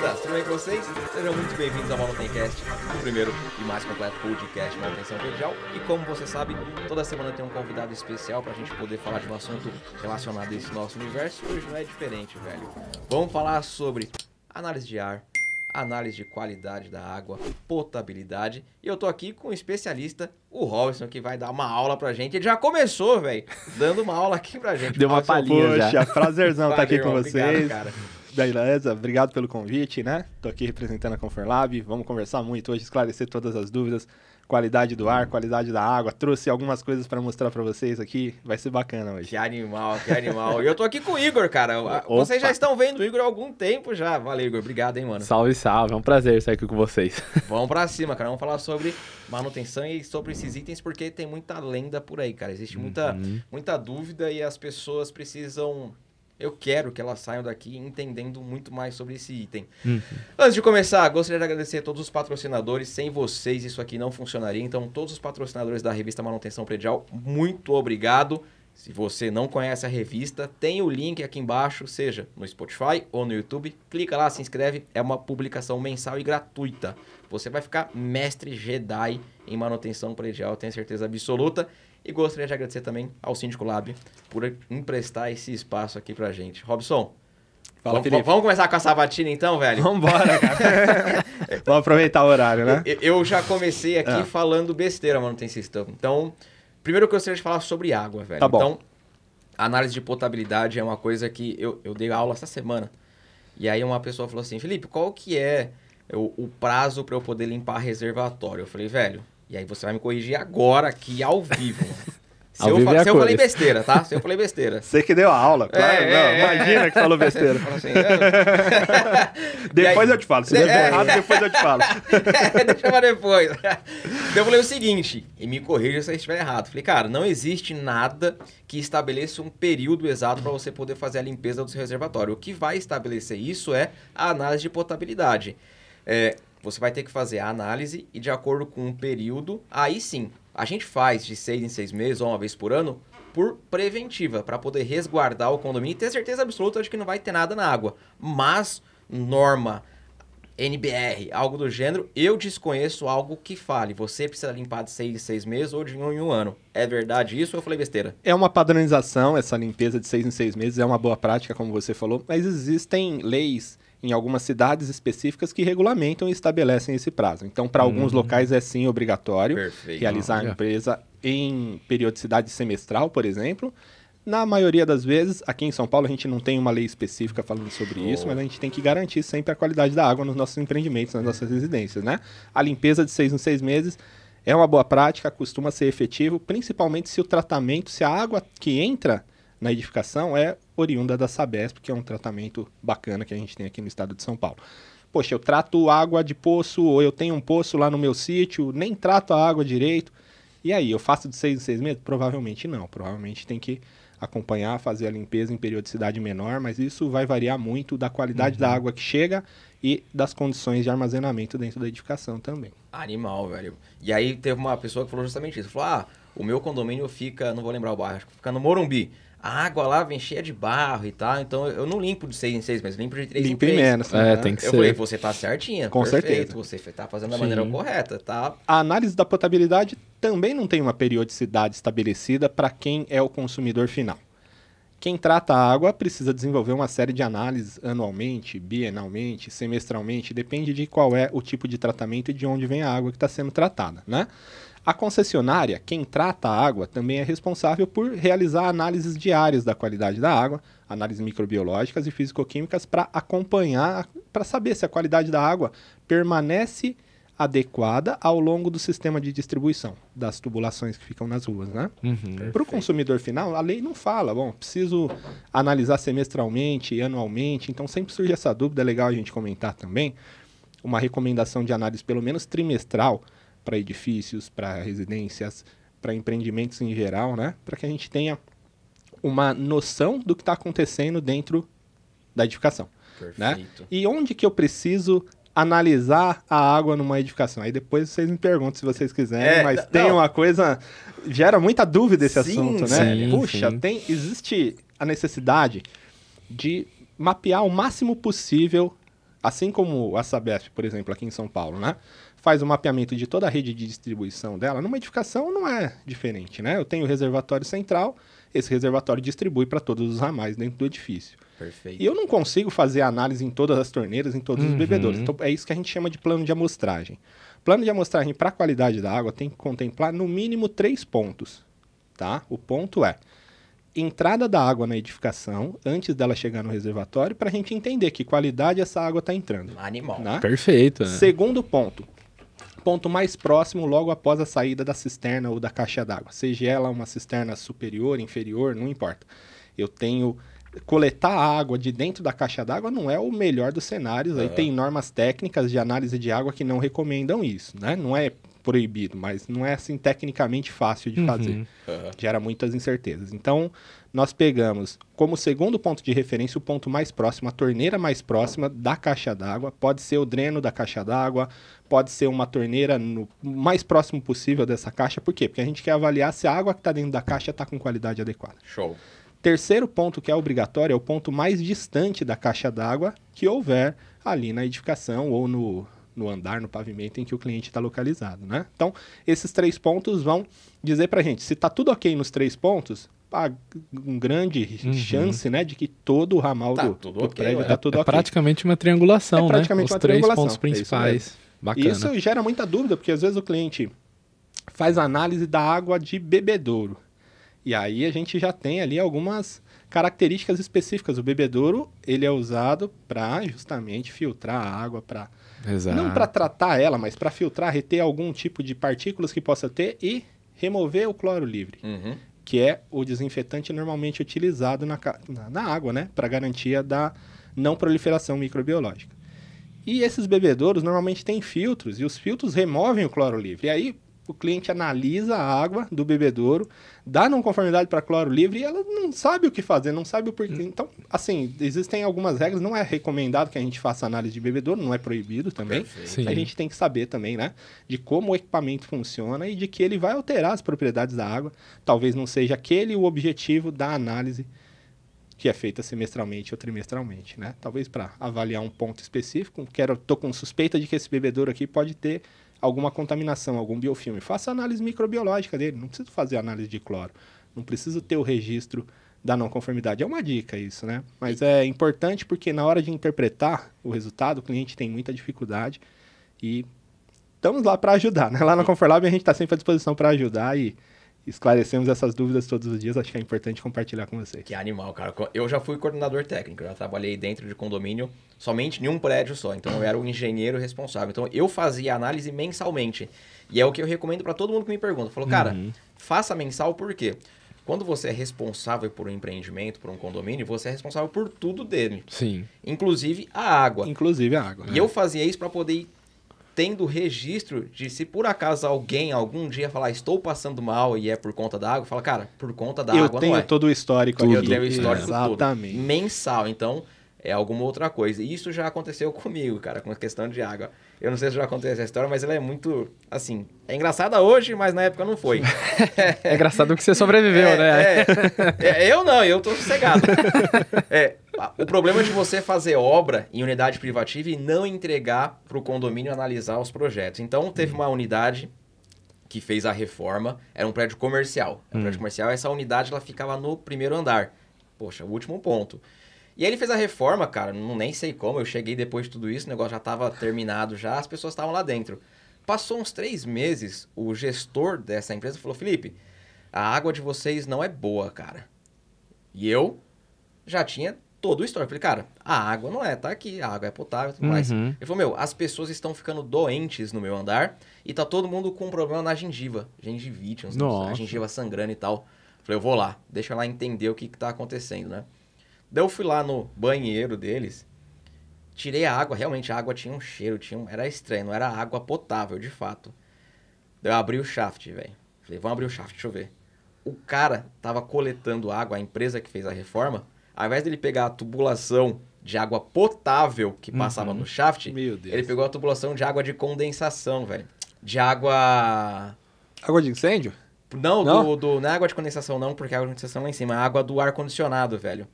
Exato, tudo bem com vocês? Sejam muito bem-vindos ao MountainCast, o primeiro e mais completo podcast de Manutenção Verdial. E como você sabe, toda semana tem um convidado especial para a gente poder falar de um assunto relacionado a esse nosso universo. Hoje não é diferente, velho. Vamos falar sobre análise de ar, análise de qualidade da água, potabilidade. E eu tô aqui com o um especialista, o Robson, que vai dar uma aula pra gente. Ele já começou, velho, dando uma aula aqui pra gente. Deu uma palhinha já. Poxa, prazerzão estar tá aqui irmão, com vocês. Obrigado, cara. Beleza, obrigado pelo convite, né? Tô aqui representando a Conferlab, vamos conversar muito hoje, esclarecer todas as dúvidas, qualidade do ar, qualidade da água. Trouxe algumas coisas para mostrar para vocês aqui. Vai ser bacana hoje. Que animal, que animal. E eu tô aqui com o Igor, cara. Opa. Vocês já estão vendo o Igor há algum tempo já. Valeu, Igor. Obrigado, hein, mano. Salve, salve. É um prazer estar aqui com vocês. Vamos para cima, cara. Vamos falar sobre manutenção e sobre esses itens, porque tem muita lenda por aí, cara. Existe muita, uhum. muita dúvida e as pessoas precisam eu quero que elas saiam daqui entendendo muito mais sobre esse item. Uhum. Antes de começar, gostaria de agradecer a todos os patrocinadores. Sem vocês, isso aqui não funcionaria. Então, todos os patrocinadores da revista Manutenção Predial, muito obrigado. Se você não conhece a revista, tem o link aqui embaixo, seja no Spotify ou no YouTube. Clica lá, se inscreve. É uma publicação mensal e gratuita. Você vai ficar mestre Jedi em manutenção predial, tenho certeza absoluta. E gostaria de agradecer também ao Síndico Lab por emprestar esse espaço aqui pra gente. Robson, Fala, vamos, Felipe. Vamos começar com a sabatina então, velho? Vamos cara. vamos aproveitar o horário, né? Eu, eu já comecei aqui ah. falando besteira, mano, tem sistema. Então, primeiro que eu gostaria de falar sobre água, velho. Tá bom. Então, análise de potabilidade é uma coisa que eu, eu dei aula essa semana. E aí uma pessoa falou assim, Felipe, qual que é o, o prazo para eu poder limpar reservatório? Eu falei, velho, e aí você vai me corrigir agora aqui, ao vivo. Se, ao eu, vivo fa é se eu falei besteira, tá? Se eu falei besteira. Você que deu a aula, é, claro. É, não, é, imagina que falou besteira. Assim, é. depois aí, eu te falo. Se der é. errado, depois eu te falo. deixa eu falar depois. Então eu falei o seguinte, e me corrija se eu estiver errado. Falei, cara, não existe nada que estabeleça um período exato para você poder fazer a limpeza do seu reservatório. O que vai estabelecer isso é a análise de potabilidade. É, você vai ter que fazer a análise e, de acordo com um período, aí sim, a gente faz de seis em seis meses ou uma vez por ano por preventiva, para poder resguardar o condomínio e ter certeza absoluta de que não vai ter nada na água. Mas, norma, NBR, algo do gênero, eu desconheço algo que fale. Você precisa limpar de seis em seis meses ou de um em um ano. É verdade isso ou eu falei besteira? É uma padronização, essa limpeza de seis em seis meses é uma boa prática, como você falou, mas existem leis em algumas cidades específicas que regulamentam e estabelecem esse prazo. Então, para alguns uhum. locais é sim obrigatório Perfeito. realizar Olha. a é. empresa em periodicidade semestral, por exemplo. Na maioria das vezes, aqui em São Paulo, a gente não tem uma lei específica falando sobre isso, mas a gente tem que garantir sempre a qualidade da água nos nossos empreendimentos, nas nossas residências, né? A limpeza de seis em seis meses é uma boa prática, costuma ser efetivo, principalmente se o tratamento, se a água que entra na edificação é oriunda da Sabesp, que é um tratamento bacana que a gente tem aqui no estado de São Paulo. Poxa, eu trato água de poço, ou eu tenho um poço lá no meu sítio, nem trato a água direito. E aí, eu faço de seis em seis meses? Provavelmente não. Provavelmente tem que acompanhar, fazer a limpeza em periodicidade menor, mas isso vai variar muito da qualidade uhum. da água que chega e das condições de armazenamento dentro da edificação também. Animal, velho. E aí teve uma pessoa que falou justamente isso. Falou, ah, o meu condomínio fica, não vou lembrar o bairro, fica no Morumbi a água lá vem cheia de barro e tal. Então eu não limpo de seis em seis meses, limpo de três Limpe em três. menos. Né? É, é, tem que eu ser. Eu falei, você tá certinha. Com perfeito, certeza. Você tá fazendo da Sim. maneira correta, tá? A análise da potabilidade também não tem uma periodicidade estabelecida para quem é o consumidor final. Quem trata a água precisa desenvolver uma série de análises anualmente, bienalmente, semestralmente, depende de qual é o tipo de tratamento e de onde vem a água que está sendo tratada, né? A concessionária, quem trata a água, também é responsável por realizar análises diárias da qualidade da água, análises microbiológicas e físico-químicas para acompanhar, para saber se a qualidade da água permanece adequada ao longo do sistema de distribuição das tubulações que ficam nas ruas, né? Uhum, para o consumidor final, a lei não fala, bom, preciso analisar semestralmente, anualmente, então sempre surge essa dúvida, é legal a gente comentar também, uma recomendação de análise pelo menos trimestral, para edifícios, para residências, para empreendimentos em geral, né? Para que a gente tenha uma noção do que está acontecendo dentro da edificação. Né? E onde que eu preciso analisar a água numa edificação? Aí depois vocês me perguntam se vocês quiserem, é, mas tem não. uma coisa. Gera muita dúvida esse sim, assunto, né? Sim, Puxa, sim. Tem, existe a necessidade de mapear o máximo possível, assim como a Sabesp, por exemplo, aqui em São Paulo, né? faz o mapeamento de toda a rede de distribuição dela. Numa edificação não é diferente, né? Eu tenho o reservatório central, esse reservatório distribui para todos os ramais dentro do edifício. Perfeito. E eu não consigo fazer análise em todas as torneiras, em todos uhum. os bebedouros. Então é isso que a gente chama de plano de amostragem. Plano de amostragem para a qualidade da água tem que contemplar no mínimo três pontos, tá? O ponto é entrada da água na edificação antes dela chegar no reservatório para a gente entender que qualidade essa água está entrando. Animal. Né? Perfeito. Né? Segundo ponto, ponto mais próximo logo após a saída da cisterna ou da caixa d'água. Seja ela uma cisterna superior, inferior, não importa. Eu tenho coletar água de dentro da caixa d'água não é o melhor dos cenários. Aí é. tem normas técnicas de análise de água que não recomendam isso, né? Não é proibido, mas não é assim tecnicamente fácil de uhum. fazer. Uhum. Gera muitas incertezas. Então, nós pegamos como segundo ponto de referência o ponto mais próximo, a torneira mais próxima da caixa d'água. Pode ser o dreno da caixa d'água, pode ser uma torneira no mais próximo possível dessa caixa. Por quê? Porque a gente quer avaliar se a água que está dentro da caixa está com qualidade adequada. Show. Terceiro ponto que é obrigatório é o ponto mais distante da caixa d'água que houver ali na edificação ou no, no andar, no pavimento em que o cliente está localizado, né? Então, esses três pontos vão dizer para a gente se está tudo ok nos três pontos, um grande uhum. chance, né, de que todo o ramal tá, do, do okay, prédio está é, tudo é ok. praticamente uma triangulação, é né? praticamente né? Os uma três pontos principais. É isso Bacana. isso gera muita dúvida, porque às vezes o cliente faz análise da água de bebedouro. E aí a gente já tem ali algumas características específicas. O bebedouro, ele é usado para justamente filtrar a água, para não para tratar ela, mas para filtrar, reter algum tipo de partículas que possa ter e remover o cloro livre. Uhum que é o desinfetante normalmente utilizado na, na água, né? Para garantia da não proliferação microbiológica. E esses bebedouros normalmente têm filtros, e os filtros removem o cloro livre. E aí o cliente analisa a água do bebedouro, dá não conformidade para cloro livre e ela não sabe o que fazer, não sabe o porquê. Hum. Então, assim, existem algumas regras, não é recomendado que a gente faça análise de bebedouro, não é proibido também. A gente tem que saber também, né, de como o equipamento funciona e de que ele vai alterar as propriedades da água. Talvez não seja aquele o objetivo da análise que é feita semestralmente ou trimestralmente, né? Talvez para avaliar um ponto específico, quero, tô com suspeita de que esse bebedouro aqui pode ter alguma contaminação, algum biofilme. Faça análise microbiológica dele, não preciso fazer análise de cloro, não preciso ter o registro da não conformidade. É uma dica isso, né? Mas é importante porque na hora de interpretar o resultado, o cliente tem muita dificuldade e estamos lá para ajudar, né? Lá na Conforlab a gente está sempre à disposição para ajudar e esclarecemos essas dúvidas todos os dias, acho que é importante compartilhar com vocês. Que animal, cara. Eu já fui coordenador técnico, já trabalhei dentro de condomínio, somente em um prédio só. Então eu era o engenheiro responsável. Então eu fazia análise mensalmente. E é o que eu recomendo para todo mundo que me pergunta. Falou, cara, uhum. faça mensal por quê? Quando você é responsável por um empreendimento, por um condomínio, você é responsável por tudo dele. Sim. Inclusive a água. Inclusive a água. E é. eu né? fazia isso para poder tendo registro de se por acaso alguém algum dia falar, estou passando mal e é por conta da água, fala, cara, por conta da eu água não é. Eu tenho todo o histórico tudo. Eu tenho o histórico Exatamente. Todo, mensal, então é alguma outra coisa. E isso já aconteceu comigo, cara, com a questão de água. Eu não sei se já aconteceu essa história, mas ela é muito, assim, é engraçada hoje, mas na época não foi. é engraçado que você sobreviveu, é, né? É, é, eu não, eu tô sossegado. é, ah, o problema de você fazer obra em unidade privativa e não entregar para o condomínio analisar os projetos. Então, teve hum. uma unidade que fez a reforma, era um prédio comercial. Era um hum. prédio comercial, essa unidade ela ficava no primeiro andar. Poxa, o último ponto. E aí ele fez a reforma, cara, não nem sei como, eu cheguei depois de tudo isso, o negócio já estava terminado já, as pessoas estavam lá dentro. Passou uns três meses, o gestor dessa empresa falou, Felipe, a água de vocês não é boa, cara. E eu já tinha todo o histórico. Falei, cara, a água não é, tá aqui, a água é potável e tudo uhum. mais. Ele falou, meu, as pessoas estão ficando doentes no meu andar e tá todo mundo com um problema na gengiva, gengivite, uns a gengiva sangrando e tal. Falei, eu vou lá, deixa lá entender o que, que tá acontecendo, né? Daí eu fui lá no banheiro deles, tirei a água, realmente a água tinha um cheiro, tinha um... era estranho, não era água potável, de fato. Daí eu abri o shaft, velho. Falei, vamos abrir o shaft, deixa eu ver. O cara tava coletando água, a empresa que fez a reforma, ao invés dele pegar a tubulação de água potável que uhum. passava uhum. no shaft, ele pegou a tubulação de água de condensação, velho. De água. Água de incêndio? Não, não? Do, do, não é água de condensação, não, porque a água de condensação lá em cima, é água do ar-condicionado, velho.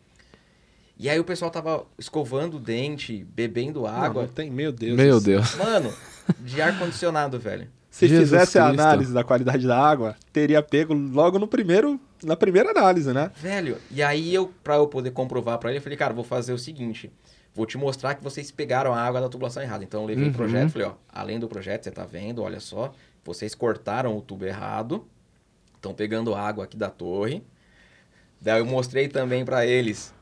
E aí o pessoal tava escovando o dente, bebendo água. Não, não tem, meu Deus. Meu Deus. Mano, de ar-condicionado, velho. Se Jesus fizesse Cristo. a análise da qualidade da água, teria pego logo no primeiro na primeira análise, né? Velho, e aí eu, pra eu poder comprovar para ele, eu falei, cara, vou fazer o seguinte. Vou te mostrar que vocês pegaram a água da tubulação errada. Então eu levei uhum. o projeto, falei, ó, além do projeto, você tá vendo, olha só, vocês cortaram o tubo errado, estão pegando água aqui da torre. Daí eu mostrei também para eles,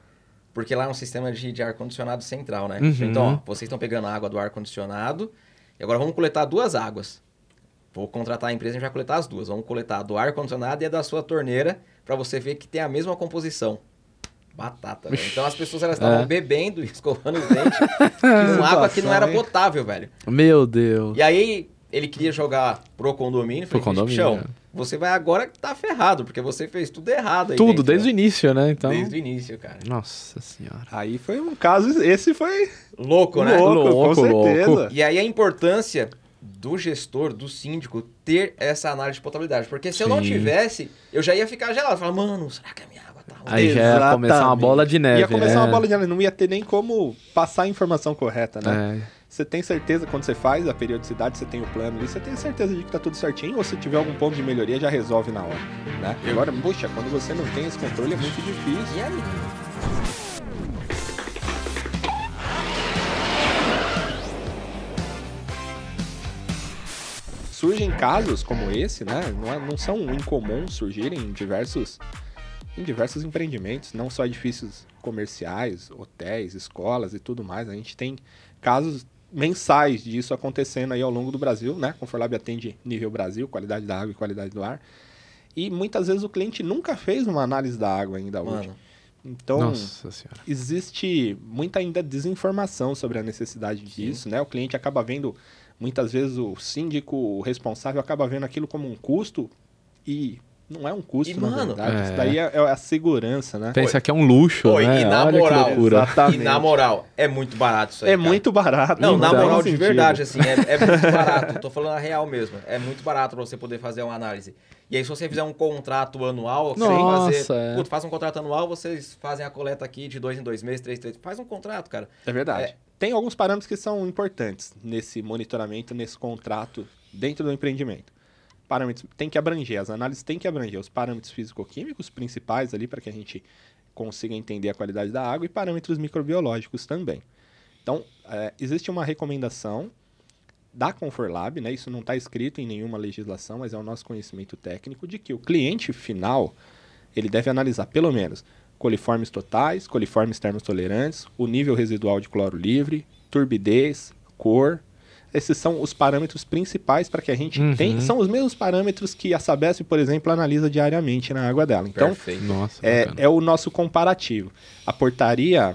porque lá é um sistema de, de ar-condicionado central, né? Então, uhum. Então, ó, vocês estão pegando a água do ar-condicionado, e agora vamos coletar duas águas. Vou contratar a empresa e vai coletar as duas. Vamos coletar a do ar-condicionado e a da sua torneira para você ver que tem a mesma composição. Batata, velho. Então as pessoas elas estavam é. bebendo e escovando os dentes com água que não era potável, velho. Meu Deus. E aí ele queria jogar pro condomínio. Falei, pro condomínio. Chão, é. você vai agora que tá ferrado, porque você fez tudo errado. Aí tudo, dentro, desde né? o início, né? Então... Desde o início, cara. Nossa senhora. Aí foi um caso, esse foi... Louco, né? Louco, louco com certeza. Louco. E aí a importância do gestor, do síndico, ter essa análise de potabilidade. Porque se Sim. eu não tivesse, eu já ia ficar gelado. Falar, mano, será que a minha água tá Aí já ia começar uma bola de neve. Ia começar né? uma bola de neve, não ia ter nem como passar a informação correta, né? É. Você tem certeza, quando você faz a periodicidade, você tem o plano ali, você tem certeza de que tá tudo certinho, ou se tiver algum ponto de melhoria, já resolve na hora, né? Agora, poxa, quando você não tem esse controle, é muito difícil. E aí? surgem casos como esse, né? Não, é, não são incomuns surgirem em diversos, em diversos empreendimentos, não só edifícios comerciais, hotéis, escolas e tudo mais. A gente tem casos mensais disso acontecendo aí ao longo do Brasil, né? Conforlab atende nível Brasil, qualidade da água e qualidade do ar. E muitas vezes o cliente nunca fez uma análise da água ainda Mano. hoje. Então, existe muita ainda desinformação sobre a necessidade Sim. disso, né? O cliente acaba vendo Muitas vezes o síndico responsável acaba vendo aquilo como um custo e não é um custo, e, na mano, verdade. É. Isso daí é, é, a segurança, né? Pensa Oi. que é um luxo, Oi, né? E na Olha moral, E na moral, é muito barato isso aí. É cara. muito barato. Não, na moral, de sentido. verdade, assim, é, é muito barato. Tô falando a real mesmo. É muito barato pra você poder fazer uma análise. E aí, se você fizer um contrato anual, Nossa, você É. faz um contrato anual, vocês fazem a coleta aqui de dois em dois meses, três, três. Faz um contrato, cara. É verdade. É, tem alguns parâmetros que são importantes nesse monitoramento, nesse contrato dentro do empreendimento. Parâmetros tem que abranger, as análises têm que abranger os parâmetros físico-químicos principais ali para que a gente consiga entender a qualidade da água e parâmetros microbiológicos também. Então, é, existe uma recomendação da Comfort Lab, né? Isso não está escrito em nenhuma legislação, mas é o nosso conhecimento técnico de que o cliente final ele deve analisar pelo menos coliformes totais, coliformes termotolerantes, o nível residual de cloro livre, turbidez, cor. Esses são os parâmetros principais para que a gente uhum. tenha. São os mesmos parâmetros que a Sabesp, por exemplo, analisa diariamente na água dela. Então, é, é o nosso comparativo. A portaria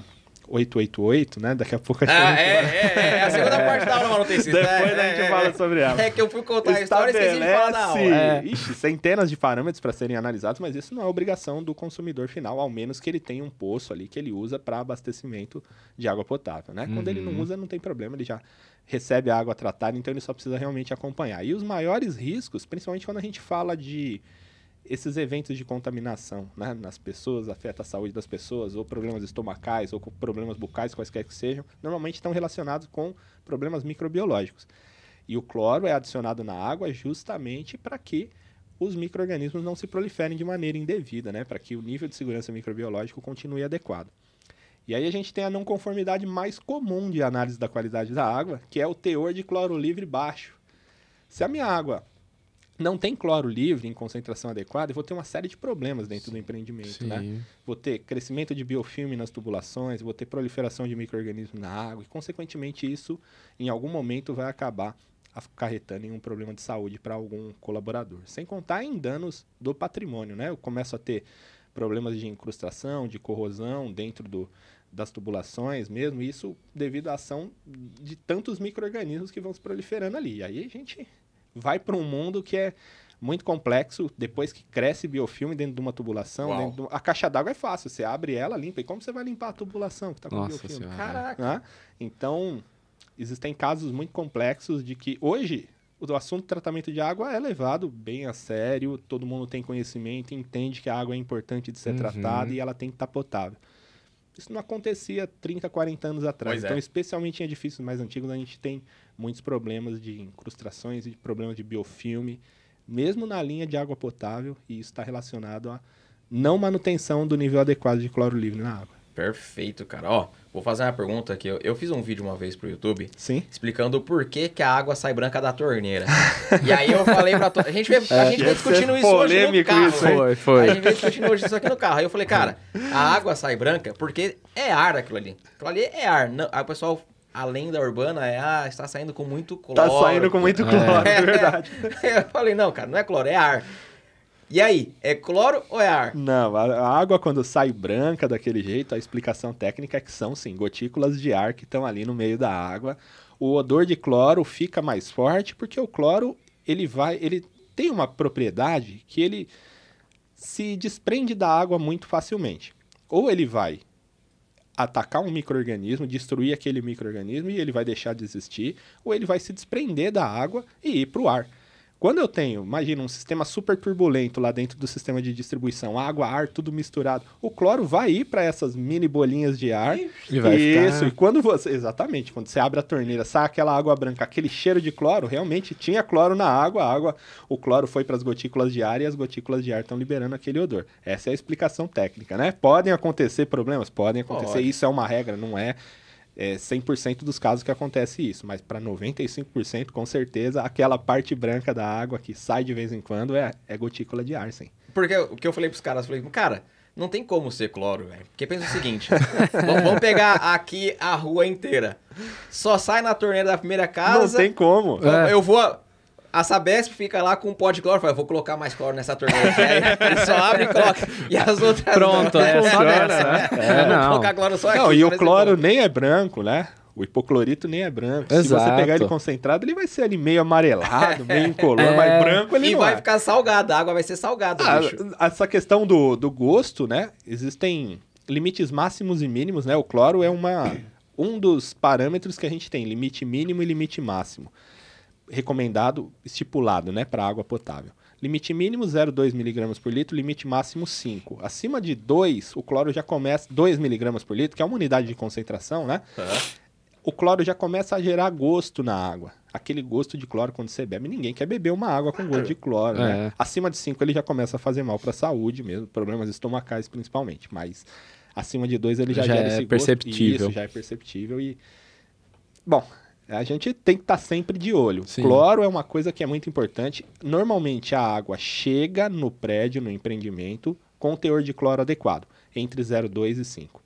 888, né? Daqui a pouco a ah, gente Ah, é, vai... é, é, é, a segunda é. parte da aula, manutencista. Depois é, a gente é, fala sobre ela. É que eu fui contar a história e esqueci de falar da aula. É. Ixi, centenas de parâmetros para serem analisados, mas isso não é obrigação do consumidor final, ao menos que ele tenha um poço ali que ele usa para abastecimento de água potável, né? Uhum. Quando ele não uhum. usa, não tem problema, ele já recebe a água tratada, então ele só precisa realmente acompanhar. E os maiores riscos, principalmente quando a gente fala de esses eventos de contaminação né, nas pessoas, afeta a saúde das pessoas, ou problemas estomacais, ou problemas bucais, quaisquer que sejam, normalmente estão relacionados com problemas microbiológicos. E o cloro é adicionado na água justamente para que os micro-organismos não se proliferem de maneira indevida, né, para que o nível de segurança microbiológico continue adequado. E aí a gente tem a não conformidade mais comum de análise da qualidade da água, que é o teor de cloro livre baixo. Se a minha água não tem cloro livre em concentração adequada, eu vou ter uma série de problemas dentro Sim. do empreendimento, Sim. né? Vou ter crescimento de biofilme nas tubulações, vou ter proliferação de micro-organismos na água e, consequentemente, isso em algum momento vai acabar acarretando em um problema de saúde para algum colaborador. Sem contar em danos do patrimônio, né? Eu começo a ter problemas de incrustação, de corrosão dentro do, das tubulações mesmo, isso devido à ação de tantos micro-organismos que vão se proliferando ali. E aí a gente vai para um mundo que é muito complexo, depois que cresce biofilme dentro de uma tubulação, dentro de uma... a caixa d'água é fácil, você abre ela, limpa, e como você vai limpar a tubulação que está com Nossa biofilme? Senhora. Caraca! então, existem casos muito complexos de que hoje o assunto tratamento de água é levado bem a sério, todo mundo tem conhecimento, entende que a água é importante de ser uhum. tratada e ela tem que estar tá potável. Isso não acontecia 30, 40 anos atrás. Pois é. então, é. especialmente em edifícios mais antigos, a gente tem muitos problemas de incrustações e problemas de biofilme, mesmo na linha de água potável, e isso está relacionado à não manutenção do nível adequado de cloro livre na água. Perfeito, cara. Ó, vou fazer uma pergunta aqui. Eu, eu fiz um vídeo uma vez pro YouTube Sim. explicando por que, que a água sai branca da torneira. e aí eu falei pra to... a gente veio, é, a gente veio é discutindo isso hoje no carro. Isso, foi, foi. A gente veio discutindo hoje isso aqui no carro. Aí eu falei, cara, a água sai branca porque é ar aquilo ali. Aquilo ali é ar. Não, aí o pessoal a lenda urbana é, ah, está saindo com muito tá cloro. Está saindo com muito é. cloro, é, é, é. verdade. eu falei, não, cara, não é cloro, é ar. E aí, é cloro ou é ar? Não, a água quando sai branca daquele jeito, a explicação técnica é que são sim gotículas de ar que estão ali no meio da água. O odor de cloro fica mais forte porque o cloro, ele vai, ele tem uma propriedade que ele se desprende da água muito facilmente. Ou ele vai atacar um microorganismo, destruir aquele microorganismo e ele vai deixar de existir, ou ele vai se desprender da água e ir para o ar. Quando eu tenho, imagina, um sistema super turbulento lá dentro do sistema de distribuição, água, ar, tudo misturado, o cloro vai ir para essas mini bolinhas de ar. E vai Isso, ficar... e quando você. Exatamente, quando você abre a torneira, sai aquela água branca, aquele cheiro de cloro, realmente tinha cloro na água, a água, o cloro foi para as gotículas de ar e as gotículas de ar estão liberando aquele odor. Essa é a explicação técnica, né? Podem acontecer problemas? Podem acontecer, isso é uma regra, não é é, 100% dos casos que acontece isso, mas para 95%, com certeza, aquela parte branca da água que sai de vez em quando é, é gotícula de Arsen. Porque o que eu falei pros caras, eu falei, cara, não tem como ser cloro, velho. Porque pensa o seguinte: vamos pegar aqui a rua inteira. Só sai na torneira da primeira casa. Não tem como. Eu, é. eu vou. A Sabesp fica lá com um pó de cloro, fala, vou colocar mais cloro nessa torneira. Ele só abre e coloca. E as outras Pronto, não, é só nessa. É, é não. Vou colocar cloro só não, aqui, E o é cloro nem é branco, né? O hipoclorito nem é branco. Exato. Se você pegar ele concentrado, ele vai ser ali meio amarelado, meio é. incolor, é... mas branco ele e não E vai é. ficar salgado, a água vai ser salgada, ah, Essa questão do, do gosto, né? Existem limites máximos e mínimos, né? O cloro é uma um dos parâmetros que a gente tem, limite mínimo e limite máximo recomendado, estipulado, né, para água potável. Limite mínimo 0,2 mg por litro, limite máximo 5. Acima de 2, o cloro já começa 2 mg por litro, que é uma unidade de concentração, né? É. O cloro já começa a gerar gosto na água. Aquele gosto de cloro quando você bebe, ninguém quer beber uma água com gosto de cloro, né? É. Acima de 5 ele já começa a fazer mal para a saúde mesmo, problemas estomacais principalmente, mas acima de 2 ele já, já gera é esse perceptível. gosto. Isso, já é perceptível e bom, a gente tem que estar tá sempre de olho. Sim. Cloro é uma coisa que é muito importante. Normalmente a água chega no prédio, no empreendimento, com o teor de cloro adequado, entre 0,2 e 5.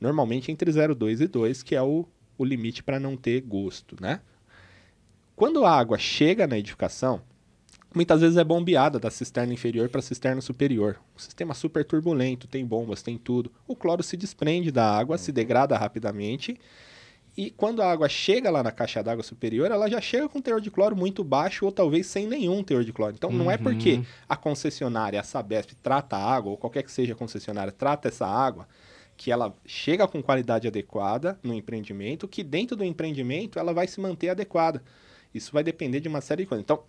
Normalmente entre 0,2 e 2, que é o, o limite para não ter gosto, né? Quando a água chega na edificação, muitas vezes é bombeada da cisterna inferior para a cisterna superior. Um sistema super turbulento, tem bombas, tem tudo. O cloro se desprende da água, se degrada rapidamente e quando a água chega lá na caixa d'água superior, ela já chega com teor de cloro muito baixo ou talvez sem nenhum teor de cloro. Então, uhum. não é uhum. porque a concessionária, a Sabesp, trata a água, ou qualquer que seja a concessionária, trata essa água, que ela chega com qualidade adequada no empreendimento, que dentro do empreendimento ela vai se manter adequada. Isso vai depender de uma série de coisas. Então,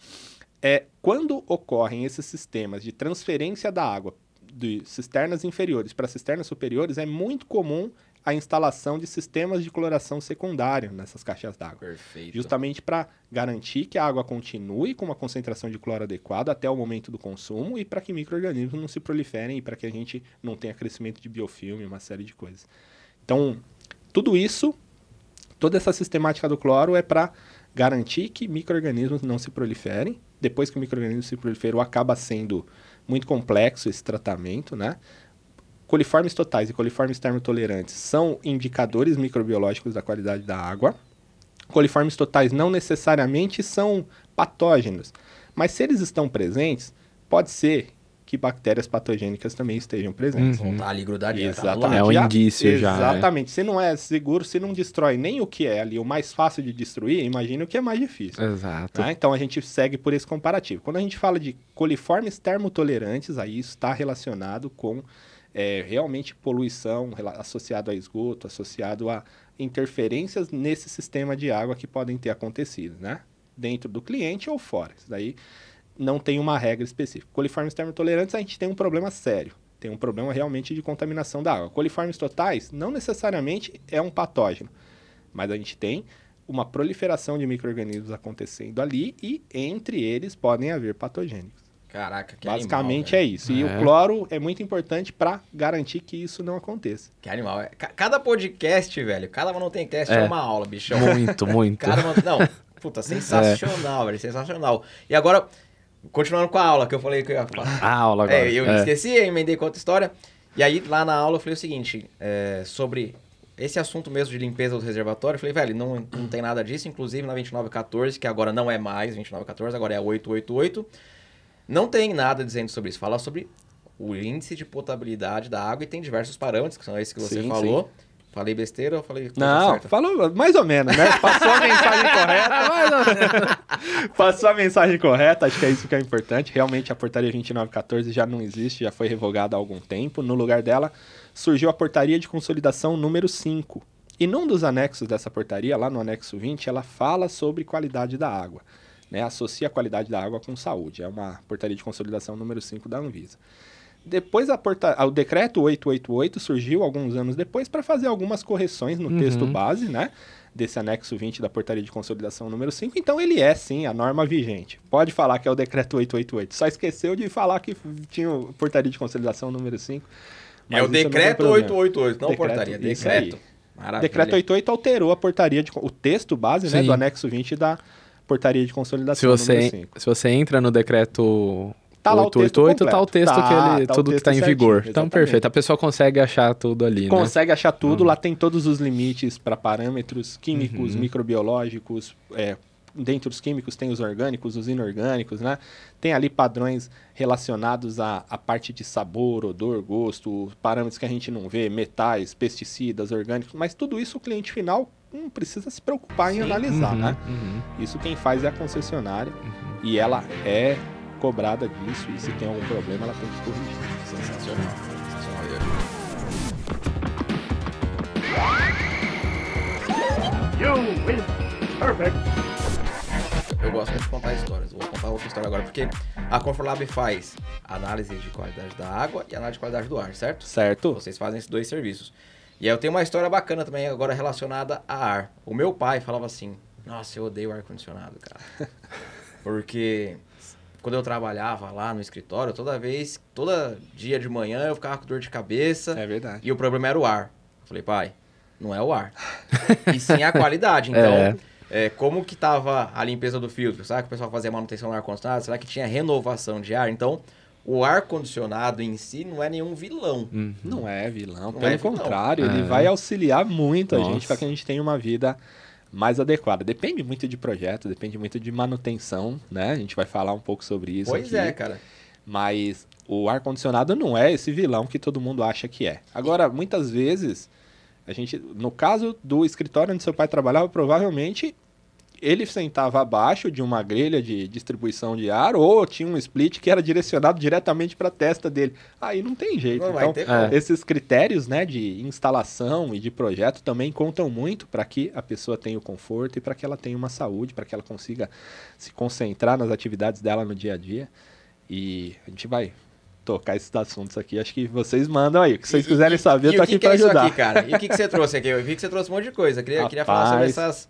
é, quando ocorrem esses sistemas de transferência da água de cisternas inferiores para cisternas superiores, é muito comum a instalação de sistemas de coloração secundário nessas caixas d'água. Perfeito. Justamente para garantir que a água continue com uma concentração de cloro adequada até o momento do consumo e para que micro-organismos não se proliferem e para que a gente não tenha crescimento de biofilme, uma série de coisas. Então, tudo isso, toda essa sistemática do cloro é para garantir que micro-organismos não se proliferem. Depois que o micro-organismo se proliferou, acaba sendo muito complexo esse tratamento, né? Coliformes totais e coliformes termotolerantes são indicadores microbiológicos da qualidade da água. Coliformes totais não necessariamente são patógenos, mas se eles estão presentes, pode ser que bactérias patogênicas também estejam presentes. Uhum. estar ali grudadinhas. Tá exatamente. é um indício né? exatamente. já. Exatamente. É. Se não é seguro, se não destrói nem o que é ali o mais fácil de destruir, imagina o que é mais difícil. Exato. Né? Então a gente segue por esse comparativo. Quando a gente fala de coliformes termotolerantes, aí isso está relacionado com é, realmente poluição associado a esgoto, associado a interferências nesse sistema de água que podem ter acontecido, né? Dentro do cliente ou fora. Isso daí não tem uma regra específica. Coliformes termotolerantes, a gente tem um problema sério. Tem um problema realmente de contaminação da água. Coliformes totais não necessariamente é um patógeno, mas a gente tem uma proliferação de micro acontecendo ali e entre eles podem haver patogênicos. Caraca, que Basicamente animal, é isso. E o é. cloro é muito importante para garantir que isso não aconteça. Que animal. é Cada podcast, velho, cada não tem teste é, é. uma aula, bichão. Muito, muito. Cada man... Não, puta, sensacional, é. velho, sensacional. E agora, continuando com a aula, que eu falei que eu ia falar. A aula agora. É, eu é. esqueci, eu emendei com outra história. E aí, lá na aula, eu falei o seguinte, sobre esse assunto mesmo de limpeza do reservatório, eu falei, velho, não, não tem nada disso, inclusive na 2914, que agora não é mais 2914, agora é 888 não tem nada dizendo sobre isso. Fala sobre o índice de potabilidade da água e tem diversos parâmetros, que são esses que você sim, falou. Sim. Falei besteira ou falei. Não, certa? falou mais ou menos, né? Passou a mensagem correta. Passou a mensagem correta, acho que é isso que é importante. Realmente a portaria 2914 já não existe, já foi revogada há algum tempo. No lugar dela surgiu a portaria de consolidação número 5. E num dos anexos dessa portaria, lá no anexo 20, ela fala sobre qualidade da água né, associa a qualidade da água com saúde. É uma portaria de consolidação número 5 da Anvisa. Depois, a porta... o decreto 888 surgiu alguns anos depois para fazer algumas correções no uhum. texto base, né? Desse anexo 20 da portaria de consolidação número 5. Então, ele é, sim, a norma vigente. Pode falar que é o decreto 888. Só esqueceu de falar que tinha a portaria de consolidação número 5. É o decreto não 888, não decreto, portaria. Decreto. Maravilha. Decreto 888 alterou a portaria de... o texto base, né? Do anexo 20 da portaria de consolidação. Se você, se você entra no decreto tá 888, tá o texto tá, que ele, tá tudo que está em vigor. Então, exatamente. Então, perfeito. A pessoa consegue achar tudo ali, né? Consegue né? achar tudo. Uhum. Lá tem todos os limites para parâmetros químicos, uhum. microbiológicos, é, dentro dos químicos tem os orgânicos, os inorgânicos, né? Tem ali padrões relacionados à, à parte de sabor, odor, gosto, parâmetros que a gente não vê, metais, pesticidas, orgânicos, mas tudo isso o cliente final não precisa se preocupar Sim. em analisar, uhum, né? Uhum. Isso quem faz é a concessionária uhum. e ela é cobrada disso e se tem algum problema ela tem que corrigir. Sensacional. Eu gosto muito de contar histórias. Vou contar outra história agora, porque a Conforlab faz análise de qualidade da água e análise de qualidade do ar, certo? Certo. Vocês fazem esses dois serviços. E aí eu tenho uma história bacana também agora relacionada a ar. O meu pai falava assim: "Nossa, eu odeio ar condicionado, cara". Porque quando eu trabalhava lá no escritório, toda vez, todo dia de manhã eu ficava com dor de cabeça. É verdade. E o problema era o ar. Eu falei: "Pai, não é o ar. e sim a qualidade". Então, é. É, como que estava a limpeza do filtro? Será que o pessoal fazia manutenção no ar-condicionado? Será que tinha renovação de ar? Então, o ar-condicionado em si não é nenhum vilão. Uhum. Não é vilão. Não Pelo é contrário, vilão. ele é. vai auxiliar muito Nossa. a gente para que a gente tenha uma vida mais adequada. Depende muito de projeto, depende muito de manutenção, né? A gente vai falar um pouco sobre isso. Pois aqui. é, cara. Mas o ar-condicionado não é esse vilão que todo mundo acha que é. Agora, muitas vezes, a gente. No caso do escritório onde seu pai trabalhava, provavelmente ele sentava abaixo de uma grelha de distribuição de ar ou tinha um split que era direcionado diretamente para a testa dele. Aí não tem jeito. Não então, é. esses critérios né, de instalação e de projeto também contam muito para que a pessoa tenha o conforto e para que ela tenha uma saúde, para que ela consiga se concentrar nas atividades dela no dia a dia. E a gente vai tocar esses assuntos aqui. Acho que vocês mandam aí. O que vocês e, quiserem e, saber, eu tô aqui é para ajudar. É aqui, cara? E o que, que você trouxe aqui? Eu vi que você trouxe um monte de coisa. Queria, queria falar sobre essas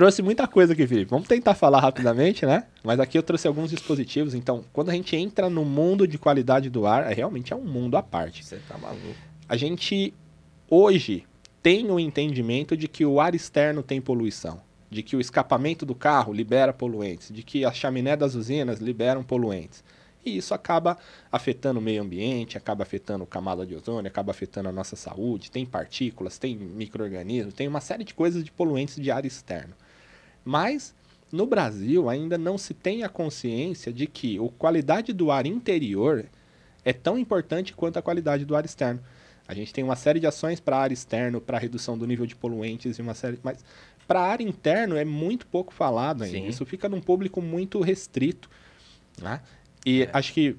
trouxe muita coisa aqui, Felipe. Vamos tentar falar rapidamente, né? Mas aqui eu trouxe alguns dispositivos. Então, quando a gente entra no mundo de qualidade do ar, é realmente é um mundo à parte. Você tá maluco. A gente hoje tem o um entendimento de que o ar externo tem poluição, de que o escapamento do carro libera poluentes, de que a chaminé das usinas liberam poluentes. E isso acaba afetando o meio ambiente, acaba afetando a camada de ozônio, acaba afetando a nossa saúde. Tem partículas, tem micro-organismos, tem uma série de coisas de poluentes de ar externo. Mas no Brasil ainda não se tem a consciência de que a qualidade do ar interior é tão importante quanto a qualidade do ar externo. A gente tem uma série de ações para ar externo, para redução do nível de poluentes e uma série, mas para ar interno é muito pouco falado ainda. Sim. Isso fica num público muito restrito, né? E é. acho que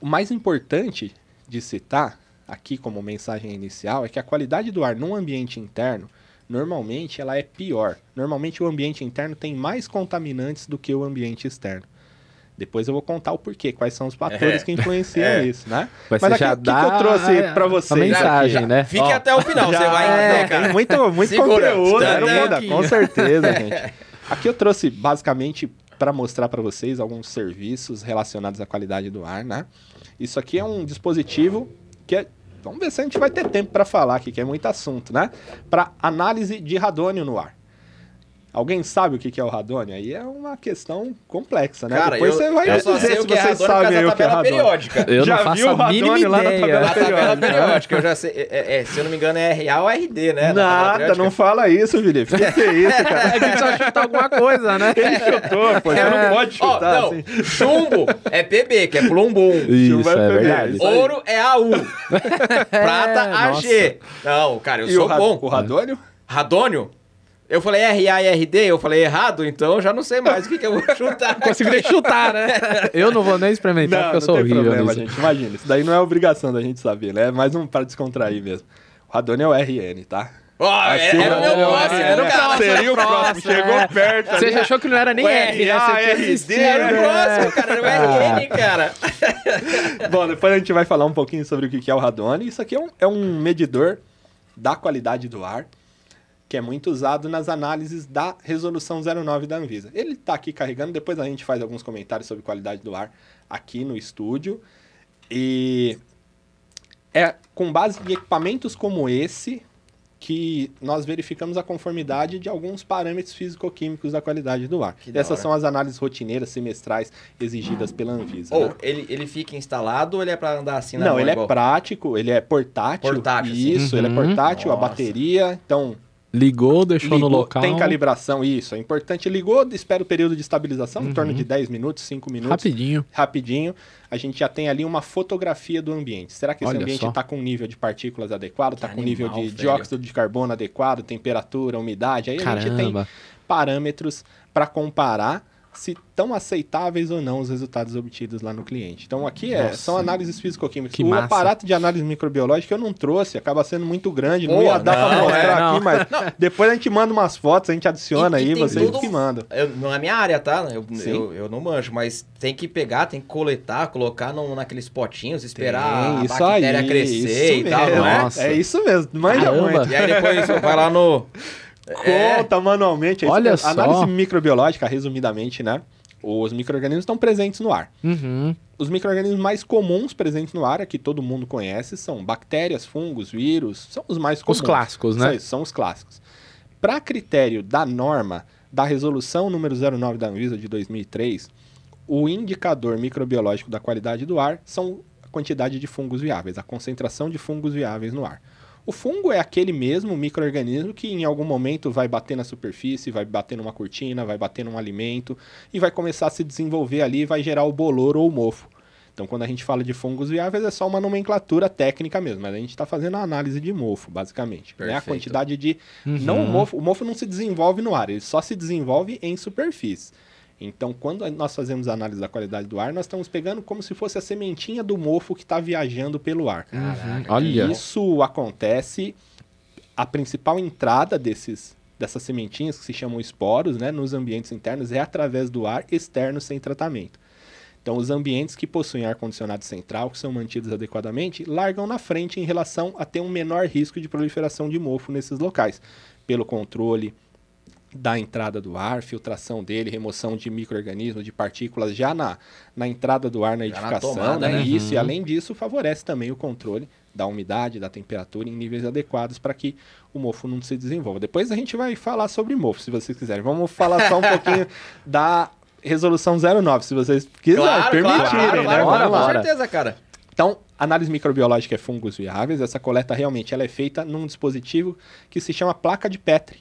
o mais importante de citar aqui como mensagem inicial é que a qualidade do ar num ambiente interno normalmente ela é pior. Normalmente o ambiente interno tem mais contaminantes do que o ambiente externo. Depois eu vou contar o porquê, quais são os fatores é, que influenciam é. isso, né? Mas, Mas aqui, o que, que eu trouxe para você? A mensagem, já, né? Fique até o final, você vai é, cara. Muito, muito conteúdo, né? muda, com certeza, gente. Aqui eu trouxe basicamente para mostrar para vocês alguns serviços relacionados à qualidade do ar, né? Isso aqui é um dispositivo que é Vamos ver se a gente vai ter tempo para falar aqui, que é muito assunto, né? Para análise de radônio no ar. Alguém sabe o que é o radônio? Aí é uma questão complexa, né? Cara, Depois eu, você vai eu dizer só sei se o que é radônio por causa da é tabela é periódica. Eu já não o a ideia. Lá na tabela, tabela periódica. eu já sei, é, é, é, se eu não me engano, é RA ou RD, né? Nada, não fala isso, Felipe. O que, é isso, é, cara? É que só chutar alguma coisa, né? Ele chutou, pô. Você não pode chutar oh, não. assim. Chumbo é PB, que é plombom. Isso, é verdade. Ouro é AU. Prata, AG. Não, cara, eu sou bom. o radônio? Radônio? Eu falei R-A-R-D, eu falei errado, então já não sei mais o que, que eu vou chutar. Consigo nem chutar, né? Eu não vou nem experimentar, não, porque eu sou não tem horrível. Problema, gente. Imagina, isso daí não é obrigação da gente saber, né? É mais um para descontrair mesmo. O Radone é o RN, tá? Oh, assim, é, era, o meu é próximo, era o né? próximo. Seria o próximo, chegou é. perto. Você ali. achou que não era nem o R, né? Você RD, era o né? próximo, cara, era o RN, ah. cara. Bom, depois a gente vai falar um pouquinho sobre o que é o Radone. Isso aqui é um, é um medidor da qualidade do ar que é muito usado nas análises da resolução 09 da Anvisa. Ele está aqui carregando, depois a gente faz alguns comentários sobre qualidade do ar aqui no estúdio. E é com base em equipamentos como esse que nós verificamos a conformidade de alguns parâmetros físico-químicos da qualidade do ar. Essas são as análises rotineiras semestrais exigidas pela Anvisa. Ou oh, né? ele, ele fica instalado ou ele é para andar assim na Não, ele é igual? é prático, ele é portátil. Portátil, Isso, ele é uhum. portátil, Nossa. a bateria. Então, Ligou, deixou ligou, no local. Tem calibração, isso. É importante. Ligou, espera o período de estabilização, uhum. em torno uhum. de 10 minutos, 5 minutos. Rapidinho. Rapidinho. A gente já tem ali uma fotografia do ambiente. Será que Olha esse ambiente está com um nível de partículas adequado? Está com um nível de velho. dióxido de carbono adequado? Temperatura, umidade? Aí Caramba. a gente tem parâmetros para comparar se estão aceitáveis ou não os resultados obtidos lá no cliente. Então aqui é, Nossa, são análises físico-químicas. O massa. aparato de análise microbiológica eu não trouxe, acaba sendo muito grande, não ia dar para mostrar é, aqui, mas não. depois a gente manda umas fotos, a gente adiciona e, aí, e vocês tudo, que mandam. Eu, não é minha área, tá? Eu, eu, eu, não manjo, mas tem que pegar, tem que coletar, colocar no, naqueles potinhos, esperar tem, a bactéria aí, crescer e mesmo. tal, não é? Nossa. É isso mesmo, manja Caramba. muito. E aí depois vai lá no É. Conta manualmente. É Olha só. Análise microbiológica, resumidamente, né? Os micro-organismos estão presentes no ar. Uhum. Os micro-organismos mais comuns presentes no ar, é que todo mundo conhece, são bactérias, fungos, vírus, são os mais comuns. Os clássicos, né? São, são os clássicos. Para critério da norma, da resolução número 09 da Anvisa de 2003, o indicador microbiológico da qualidade do ar são a quantidade de fungos viáveis, a concentração de fungos viáveis no ar. O fungo é aquele mesmo microorganismo que em algum momento vai bater na superfície, vai bater numa cortina, vai bater num alimento e vai começar a se desenvolver ali e vai gerar o bolor ou o mofo. Então, quando a gente fala de fungos viáveis, é só uma nomenclatura técnica mesmo. Mas a gente está fazendo a análise de mofo, basicamente. Perfeito. Né? A quantidade de. Uhum. Não o mofo. O mofo não se desenvolve no ar, ele só se desenvolve em superfície. Então, quando nós fazemos análise da qualidade do ar, nós estamos pegando como se fosse a sementinha do mofo que está viajando pelo ar. Caraca, Olha. Isso acontece. A principal entrada desses, dessas sementinhas, que se chamam esporos, né, nos ambientes internos, é através do ar externo sem tratamento. Então, os ambientes que possuem ar-condicionado central, que são mantidos adequadamente, largam na frente em relação a ter um menor risco de proliferação de mofo nesses locais, pelo controle, da entrada do ar, filtração dele, remoção de micro-organismos, de partículas já na, na entrada do ar, na já edificação. Na tomada, né? né? Isso, uhum. e além disso, favorece também o controle da umidade, da temperatura em níveis adequados para que o mofo não se desenvolva. Depois a gente vai falar sobre mofo, se vocês quiserem. Vamos falar só um pouquinho da resolução 09, se vocês quiserem, claro, permitirem, claro, né? com certeza, cara. Então, análise microbiológica é fungos viáveis. Essa coleta realmente ela é feita num dispositivo que se chama placa de Petri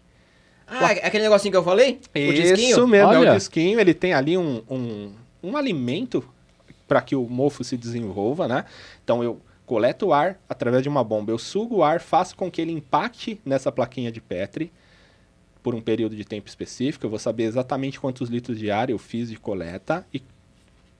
ah, é aquele negocinho que eu falei? O disquinho? Isso mesmo, Olha. é o disquinho. Ele tem ali um, um, um alimento para que o mofo se desenvolva, né? Então eu coleto o ar através de uma bomba, eu sugo o ar, faço com que ele impacte nessa plaquinha de Petri por um período de tempo específico. Eu vou saber exatamente quantos litros de ar eu fiz de coleta e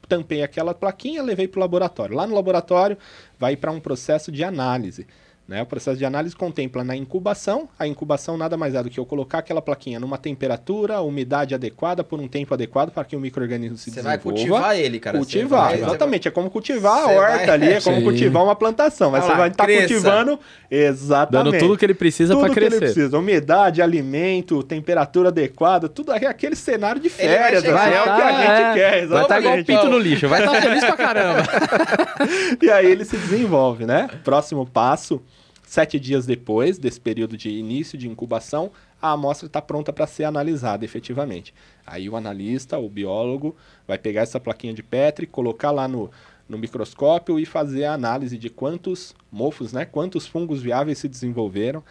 tampei aquela plaquinha, levei para o laboratório. Lá no laboratório vai para um processo de análise. Né? O processo de análise contempla na incubação, a incubação nada mais é do que eu colocar aquela plaquinha numa temperatura, umidade adequada, por um tempo adequado para que o microorganismo se Você desenvolva. Você vai cultivar ele, cara. Cultivar, vai, exatamente. É como cultivar a horta vai... ali, é como cultivar uma plantação. Mas você vai estar tá cultivando exatamente. Dando tudo que ele precisa para crescer. Que ele precisa. Umidade, alimento, temperatura adequada, tudo é aquele cenário de férias. vai assim, é o que a tá, gente é, quer. Tá exatamente. Vai estar igual pinto no lixo, vai estar tá feliz pra caramba. e aí ele se desenvolve, né? Próximo passo Sete dias depois desse período de início de incubação, a amostra está pronta para ser analisada efetivamente. Aí o analista, o biólogo, vai pegar essa plaquinha de Petri, colocar lá no, no microscópio e fazer a análise de quantos mofos, né, quantos fungos viáveis se desenvolveram.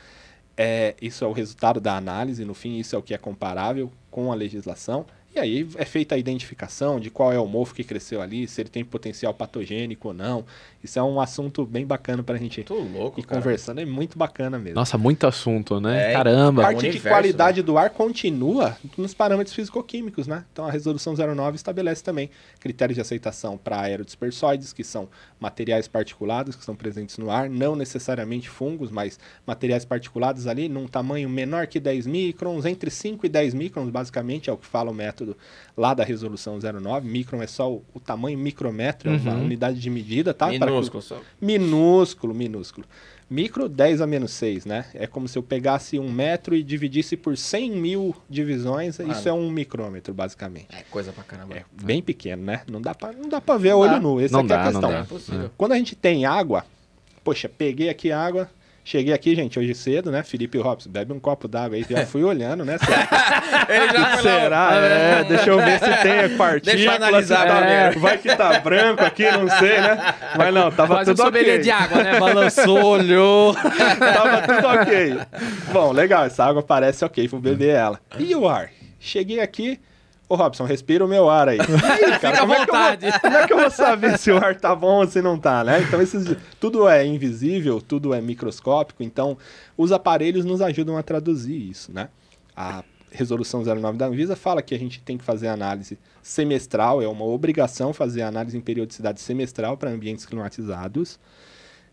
É, isso é o resultado da análise, no fim, isso é o que é comparável com a legislação. E aí é feita a identificação de qual é o mofo que cresceu ali, se ele tem potencial patogênico ou não. Isso é um assunto bem bacana pra gente Tô louco, ir cara. conversando. É muito bacana mesmo. Nossa, muito assunto, né? É, Caramba. A parte universo, de qualidade né? do ar continua nos parâmetros fisicoquímicos, né? Então a resolução 09 estabelece também critérios de aceitação para aerodispersóides, que são materiais particulados que estão presentes no ar, não necessariamente fungos, mas materiais particulados ali num tamanho menor que 10 microns, entre 5 e 10 microns, basicamente, é o que fala o método método lá da resolução 09. Micron é só o, o tamanho micrometro, uhum. é uma uhum. unidade de medida, tá? Minúsculo que... só. Minúsculo, minúsculo. Micro 10 a menos 6, né? É como se eu pegasse um metro e dividisse por 100 mil divisões. Mano. Isso é um micrômetro, basicamente. É coisa pra caramba. É bem pequeno, né? Não dá pra, não dá pra ver não olho dá. nu. Essa não é dá, é a questão. Não dá. Quando a gente tem água, poxa, peguei aqui água, Cheguei aqui, gente, hoje cedo, né? Felipe Robson, bebe um copo d'água aí. Já fui olhando, né? Ele já foi Será? É, deixa eu ver se tem partícula. Deixa eu analisar. Tá, é. Vai que tá branco aqui, não sei, né? Mas não, tava Faz tudo um ok. de água, né? Balançou, olhou. tava tudo ok. Bom, legal, essa água parece ok, vou beber ela. E o ar? Cheguei aqui, Ô, Robson, respira o meu ar aí. aí cara, como, é vou, como, é que eu vou saber se o ar tá bom ou se não tá, né? Então, esses, tudo é invisível, tudo é microscópico. Então, os aparelhos nos ajudam a traduzir isso, né? A resolução 09 da Anvisa fala que a gente tem que fazer análise semestral, é uma obrigação fazer análise em periodicidade semestral para ambientes climatizados.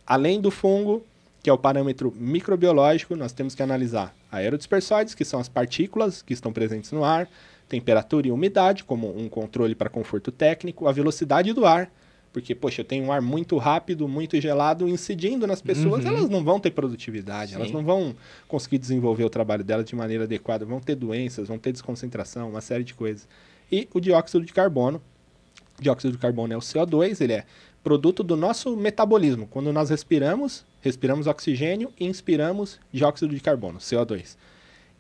Além do fungo, que é o parâmetro microbiológico, nós temos que analisar aerodispersóides, que são as partículas que estão presentes no ar, temperatura e umidade como um controle para conforto técnico, a velocidade do ar, porque, poxa, eu tenho um ar muito rápido, muito gelado, incidindo nas pessoas, uhum. elas não vão ter produtividade, Sim. elas não vão conseguir desenvolver o trabalho delas de maneira adequada, vão ter doenças, vão ter desconcentração, uma série de coisas. E o dióxido de carbono. O dióxido de carbono é o CO2, ele é produto do nosso metabolismo. Quando nós respiramos, respiramos oxigênio e inspiramos dióxido de carbono, CO2.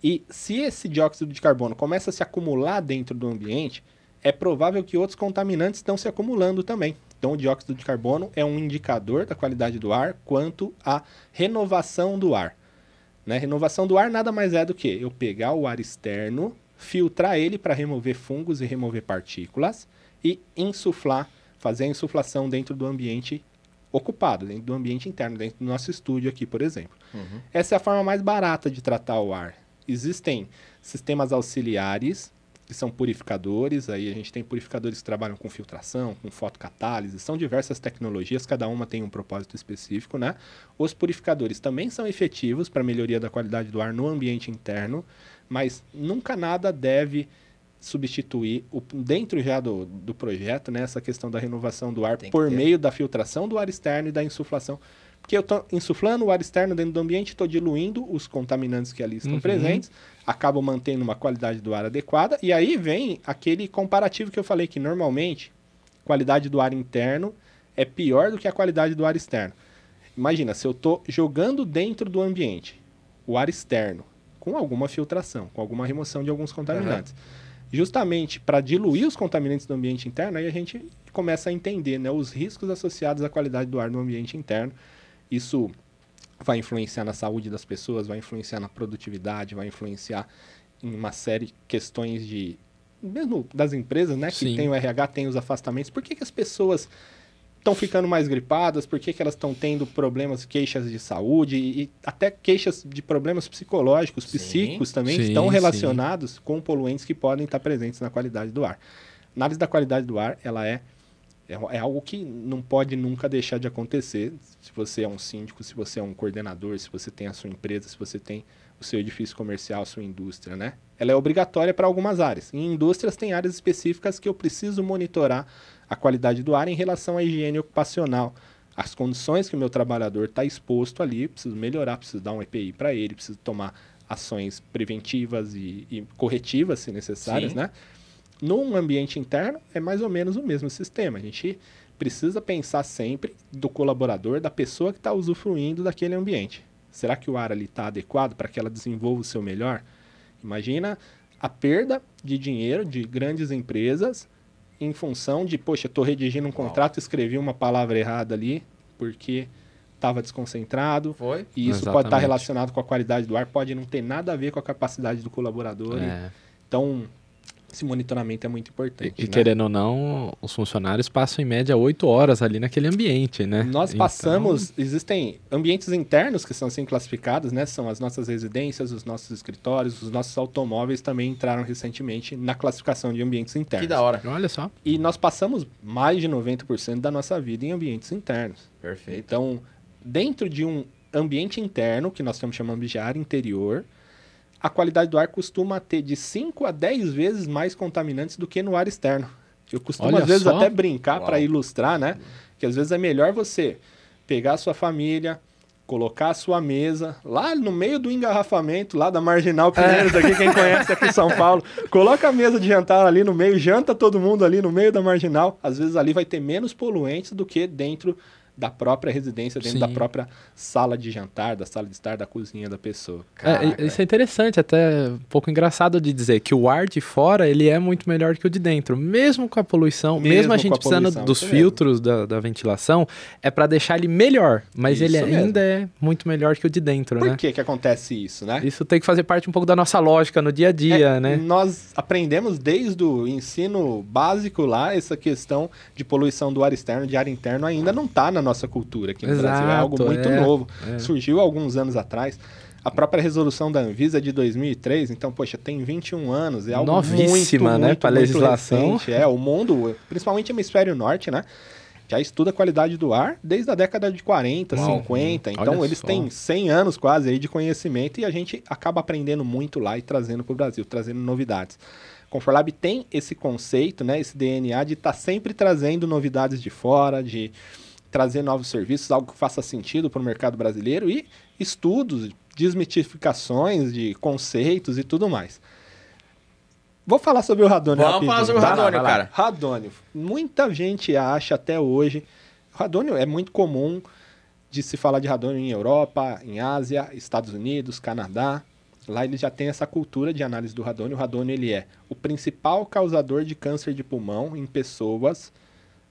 E se esse dióxido de carbono começa a se acumular dentro do ambiente, é provável que outros contaminantes estão se acumulando também. Então, o dióxido de carbono é um indicador da qualidade do ar quanto à renovação do ar. Né? Renovação do ar nada mais é do que eu pegar o ar externo, filtrar ele para remover fungos e remover partículas e insuflar, fazer a insuflação dentro do ambiente ocupado, dentro do ambiente interno, dentro do nosso estúdio aqui, por exemplo. Uhum. Essa é a forma mais barata de tratar o ar existem sistemas auxiliares que são purificadores, aí a gente tem purificadores que trabalham com filtração, com fotocatálise, são diversas tecnologias, cada uma tem um propósito específico, né? Os purificadores também são efetivos para melhoria da qualidade do ar no ambiente interno, mas nunca nada deve substituir o, dentro já do, do projeto, né, essa questão da renovação do ar por ter. meio da filtração do ar externo e da insuflação que eu estou insuflando o ar externo dentro do ambiente, estou diluindo os contaminantes que ali estão uhum. presentes, acabo mantendo uma qualidade do ar adequada, e aí vem aquele comparativo que eu falei que normalmente qualidade do ar interno é pior do que a qualidade do ar externo. Imagina, se eu estou jogando dentro do ambiente o ar externo, com alguma filtração, com alguma remoção de alguns contaminantes. Uhum. Justamente para diluir os contaminantes do ambiente interno, aí a gente começa a entender né, os riscos associados à qualidade do ar no ambiente interno. Isso vai influenciar na saúde das pessoas, vai influenciar na produtividade, vai influenciar em uma série de questões de mesmo das empresas, né, que Sim. tem o RH, tem os afastamentos. Por que, que as pessoas estão ficando mais gripadas? Por que, que elas estão tendo problemas, queixas de saúde e, e, até queixas de problemas psicológicos, psíquicos também sim, estão relacionados sim. com poluentes que podem estar presentes na qualidade do ar. A análise da qualidade do ar, ela é é, é, algo que não pode nunca deixar de acontecer. Se você é um síndico, se você é um coordenador, se você tem a sua empresa, se você tem o seu edifício comercial, a sua indústria, né? Ela é obrigatória para algumas áreas. Em indústrias tem áreas específicas que eu preciso monitorar a qualidade do ar em relação à higiene ocupacional, as condições que o meu trabalhador está exposto ali, preciso melhorar, preciso dar um EPI para ele, preciso tomar ações preventivas e, e corretivas, se necessárias, Sim. né? Num ambiente interno, é mais ou menos o mesmo sistema. A gente precisa pensar sempre do colaborador, da pessoa que está usufruindo daquele ambiente. Será que o ar ali está adequado para que ela desenvolva o seu melhor? Imagina a perda de dinheiro de grandes empresas em função de, poxa, estou redigindo um contrato, escrevi uma palavra errada ali, porque estava desconcentrado. Foi. E isso tá Exatamente. pode estar relacionado com a qualidade do ar, pode não ter nada a ver com a capacidade do colaborador. É. Então, esse monitoramento é muito importante. E, né? querendo ou não, os funcionários passam em média 8 horas ali naquele ambiente, né? Nós então... passamos, existem ambientes internos que são assim classificados, né? São as nossas residências, os nossos escritórios, os nossos automóveis também entraram recentemente na classificação de ambientes internos. Que da hora. Então, olha só. E nós passamos mais de 90% da nossa vida em ambientes internos. Perfeito. Então, dentro de um ambiente interno, que nós estamos chamando de área interior, a qualidade do ar costuma ter de 5 a 10 vezes mais contaminantes do que no ar externo. Eu costumo, Olha às vezes, só. até brincar para ilustrar, né? Que às vezes é melhor você pegar a sua família, colocar a sua mesa lá no meio do engarrafamento, lá da Marginal Pinheiros, é. aqui quem conhece aqui em São Paulo, coloca a mesa de jantar ali no meio, janta todo mundo ali no meio da Marginal, às vezes ali vai ter menos poluentes do que dentro da própria residência, dentro Sim. da própria sala de jantar, da sala de estar, da cozinha da pessoa. É, isso é interessante, até um pouco engraçado de dizer que o ar de fora ele é muito melhor que o de dentro, mesmo com a poluição, mesmo, mesmo a gente a precisando poluição, dos é filtros da, da, ventilação, é para deixar ele melhor, mas isso ele mesmo. ainda é muito melhor que o de dentro, Por né? que que acontece isso, né? Isso tem que fazer parte um pouco da nossa lógica no dia a dia, é, né? Nós aprendemos desde o ensino básico lá essa questão de poluição do ar externo, de ar interno ainda não está na nossa cultura aqui no Exato, Brasil. É algo muito é, novo. É. Surgiu alguns anos atrás. A própria resolução da Anvisa é de 2003, então, poxa, tem 21 anos, é algo Novíssima, né, muito, né, para legislação. Recente. É, o mundo, principalmente o hemisfério norte, né, já estuda a qualidade do ar desde a década de 40, Uau, 50. Então, eles só. têm 100 anos quase aí de conhecimento e a gente acaba aprendendo muito lá e trazendo para o Brasil, trazendo novidades. Conforlab tem esse conceito, né, esse DNA de estar tá sempre trazendo novidades de fora, de trazer novos serviços, algo que faça sentido para o mercado brasileiro e estudos, desmitificações de conceitos e tudo mais. Vou falar sobre o radônio Vamos rapidinho. falar sobre o radônio, cara. Radônio. Muita gente acha até hoje... Radônio é muito comum de se falar de radônio em Europa, em Ásia, Estados Unidos, Canadá. Lá ele já tem essa cultura de análise do radônio. O radônio ele é o principal causador de câncer de pulmão em pessoas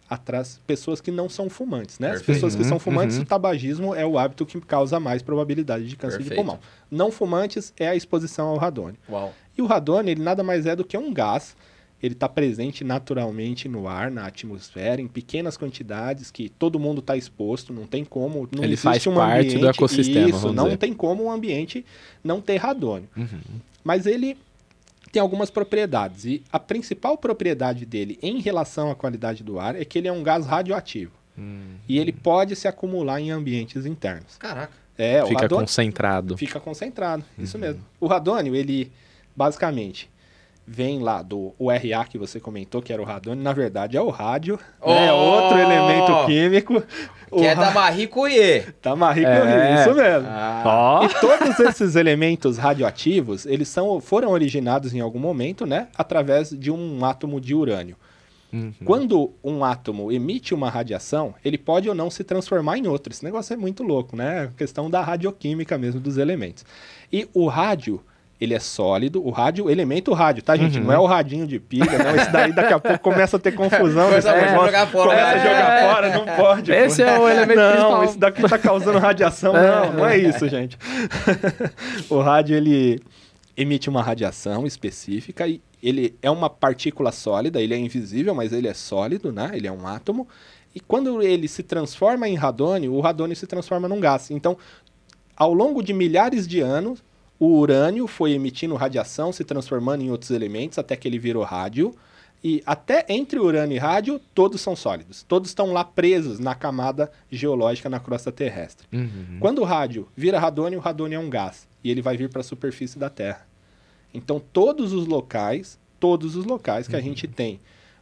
atrás pessoas que não são fumantes, né? Perfeito. As pessoas que são uhum, fumantes, uhum. o tabagismo é o hábito que causa mais probabilidade de câncer Perfeito. de pulmão. Não fumantes é a exposição ao radônio. Uau. E o radônio, ele nada mais é do que um gás. Ele está presente naturalmente no ar, na atmosfera, em pequenas quantidades que todo mundo está exposto. Não tem como. Não ele faz um parte ambiente, do ecossistema. Isso, não dizer. tem como o um ambiente não ter radônio. Uhum. Mas ele tem algumas propriedades. E a principal propriedade dele em relação à qualidade do ar é que ele é um gás radioativo. Hum, e ele hum. pode se acumular em ambientes internos. Caraca. É, fica concentrado. Fica concentrado, isso uhum. mesmo. O radônio, ele basicamente vem lá do Ra que você comentou, que era o radônio, na verdade é o rádio, oh! né? é outro elemento químico. Que é da Marie Curie. Da Marie Curie, é. isso mesmo. Ah. Oh. E todos esses elementos radioativos, eles são, foram originados em algum momento, né? Através de um átomo de urânio. Uhum. Quando um átomo emite uma radiação, ele pode ou não se transformar em outro. Esse negócio é muito louco, né? A questão da radioquímica mesmo dos elementos. E o rádio ele é sólido, o rádio, o elemento rádio, tá, gente? Uhum. Não é o radinho de pilha, não. Esse daí daqui a pouco começa a ter confusão. Coisa é, jogar fora. Começa é, a jogar é. fora, não pode. Esse pô. é o elemento Não, principal. isso daqui tá causando radiação. É. não, não é isso, gente. o rádio, ele emite uma radiação específica e ele é uma partícula sólida, ele é invisível, mas ele é sólido, né? Ele é um átomo. E quando ele se transforma em radônio, o radônio se transforma num gás. Então, ao longo de milhares de anos, o urânio foi emitindo radiação, se transformando em outros elementos até que ele virou rádio. E até entre urânio e rádio, todos são sólidos. Todos estão lá presos na camada geológica, na crosta terrestre. Uhum. Quando o rádio vira radônio, o radônio é um gás. E ele vai vir para a superfície da Terra. Então, todos os locais, todos os locais que uhum. a gente tem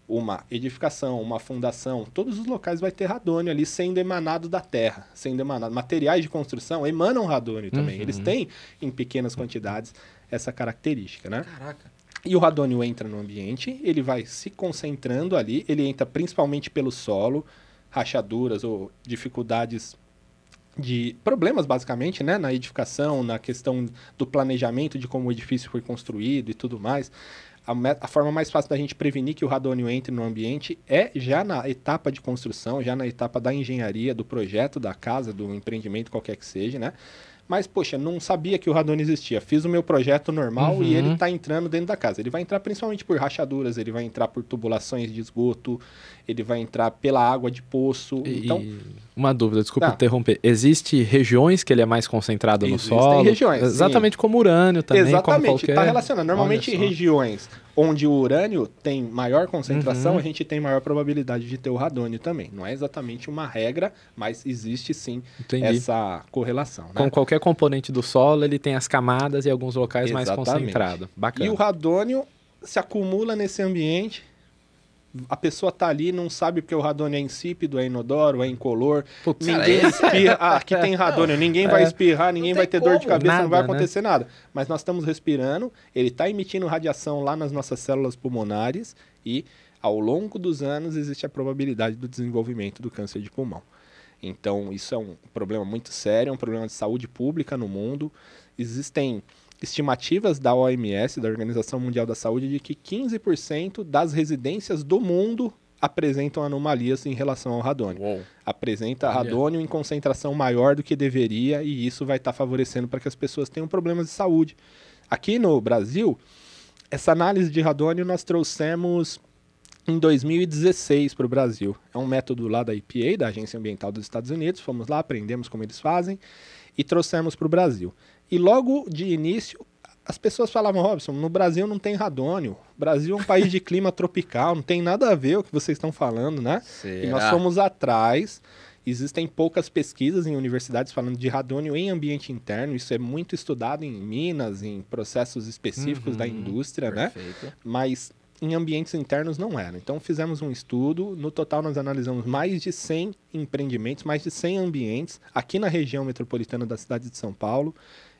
uma edificação, uma fundação, todos os locais vai ter radônio ali sendo emanado da terra, sendo emanado. Materiais de construção emanam radônio também. Uhum. Eles têm, em pequenas quantidades, essa característica, né? Caraca. E o radônio entra no ambiente, ele vai se concentrando ali, ele entra principalmente pelo solo, rachaduras ou dificuldades de problemas basicamente, né, na edificação, na questão do planejamento de como o edifício foi construído e tudo mais a, a, forma mais fácil da gente prevenir que o radônio entre no ambiente é já na etapa de construção, já na etapa da engenharia, do projeto, da casa, do empreendimento, qualquer que seja, né? Mas, poxa, não sabia que o radônio existia. Fiz o meu projeto normal uhum. e ele está uhum. entrando dentro da casa. Ele vai entrar principalmente por rachaduras, ele vai entrar por tubulações de esgoto, ele vai entrar pela água de poço. E... Então, uma dúvida, desculpa tá. interromper. Existe regiões que ele é mais concentrado Existem no solo? Existem regiões. Exatamente sim. como urânio também. Exatamente, tá qualquer... está relacionado. Normalmente regiões onde o urânio tem maior concentração, uhum. a gente tem maior probabilidade de ter o radônio também. Não é exatamente uma regra, mas existe sim Entendi. essa correlação. Né? Com qualquer componente do solo, ele tem as camadas e alguns locais exatamente. mais concentrados. Bacana. E o radônio se acumula nesse ambiente a pessoa tá ali não sabe porque o radônio é insípido, é inodoro, é incolor. Putz, ninguém cara, é- espirra. Ah, aqui tem radônio, ninguém é. vai espirrar, ninguém vai ter como, dor de cabeça, nada, não vai né? acontecer né? nada. Mas nós estamos respirando, ele está emitindo radiação lá nas nossas células pulmonares e ao longo dos anos existe a probabilidade do desenvolvimento do câncer de pulmão. Então, isso é um problema muito sério, é um problema de saúde pública no mundo. Existem estimativas da OMS, da Organização Mundial da Saúde, de que 15% das residências do mundo apresentam anomalias em relação ao radônio. Uou. Apresenta radônio em concentração maior do que deveria e isso vai estar tá favorecendo para que as pessoas tenham problemas de saúde. Aqui no Brasil, essa análise de radônio nós trouxemos em 2016 para o Brasil. É um método lá da EPA, da Agência Ambiental dos Estados Unidos. Fomos lá, aprendemos como eles fazem e trouxemos para o Brasil. E logo de início, as pessoas falavam, Robson, no Brasil não tem radônio. O Brasil é um país de clima tropical, não tem nada a ver o que vocês estão falando, né? Será? E nós fomos atrás. Existem poucas pesquisas em universidades falando de radônio em ambiente interno. Isso é muito estudado em minas, em processos específicos uhum, da indústria, né? perfeito. né? Mas em ambientes internos não era. Então fizemos um estudo, no total nós analisamos mais de 100 empreendimentos, mais de 100 ambientes aqui na região metropolitana da cidade de São Paulo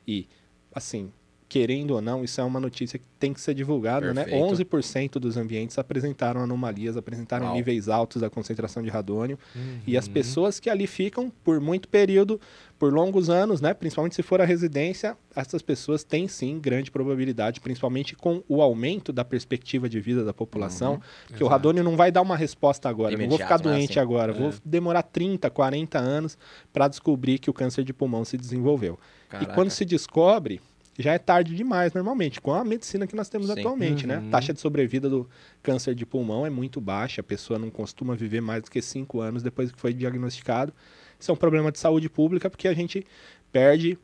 e, assim, querendo ou não, isso é uma notícia que tem que ser divulgada, né? Perfeito. né? 11% dos ambientes apresentaram anomalias, apresentaram Uau. níveis altos da concentração de radônio. Uhum. E as uhum. pessoas que ali ficam por muito período, por longos anos, né? Principalmente se for a residência, essas pessoas têm sim grande probabilidade, principalmente com o aumento da perspectiva de vida da população, uhum. que Exato. o radônio não vai dar uma resposta agora. não vou ficar né? doente assim, agora, é. vou demorar 30, 40 anos para descobrir que o câncer de pulmão se desenvolveu. Caraca. E quando se descobre, já é tarde demais normalmente, com a medicina que nós temos Sim. atualmente, né? uhum. né? A taxa de sobrevida do câncer de pulmão é muito baixa, a pessoa não costuma viver mais do que cinco anos depois que foi diagnosticado. Isso é um problema de saúde pública porque a gente perde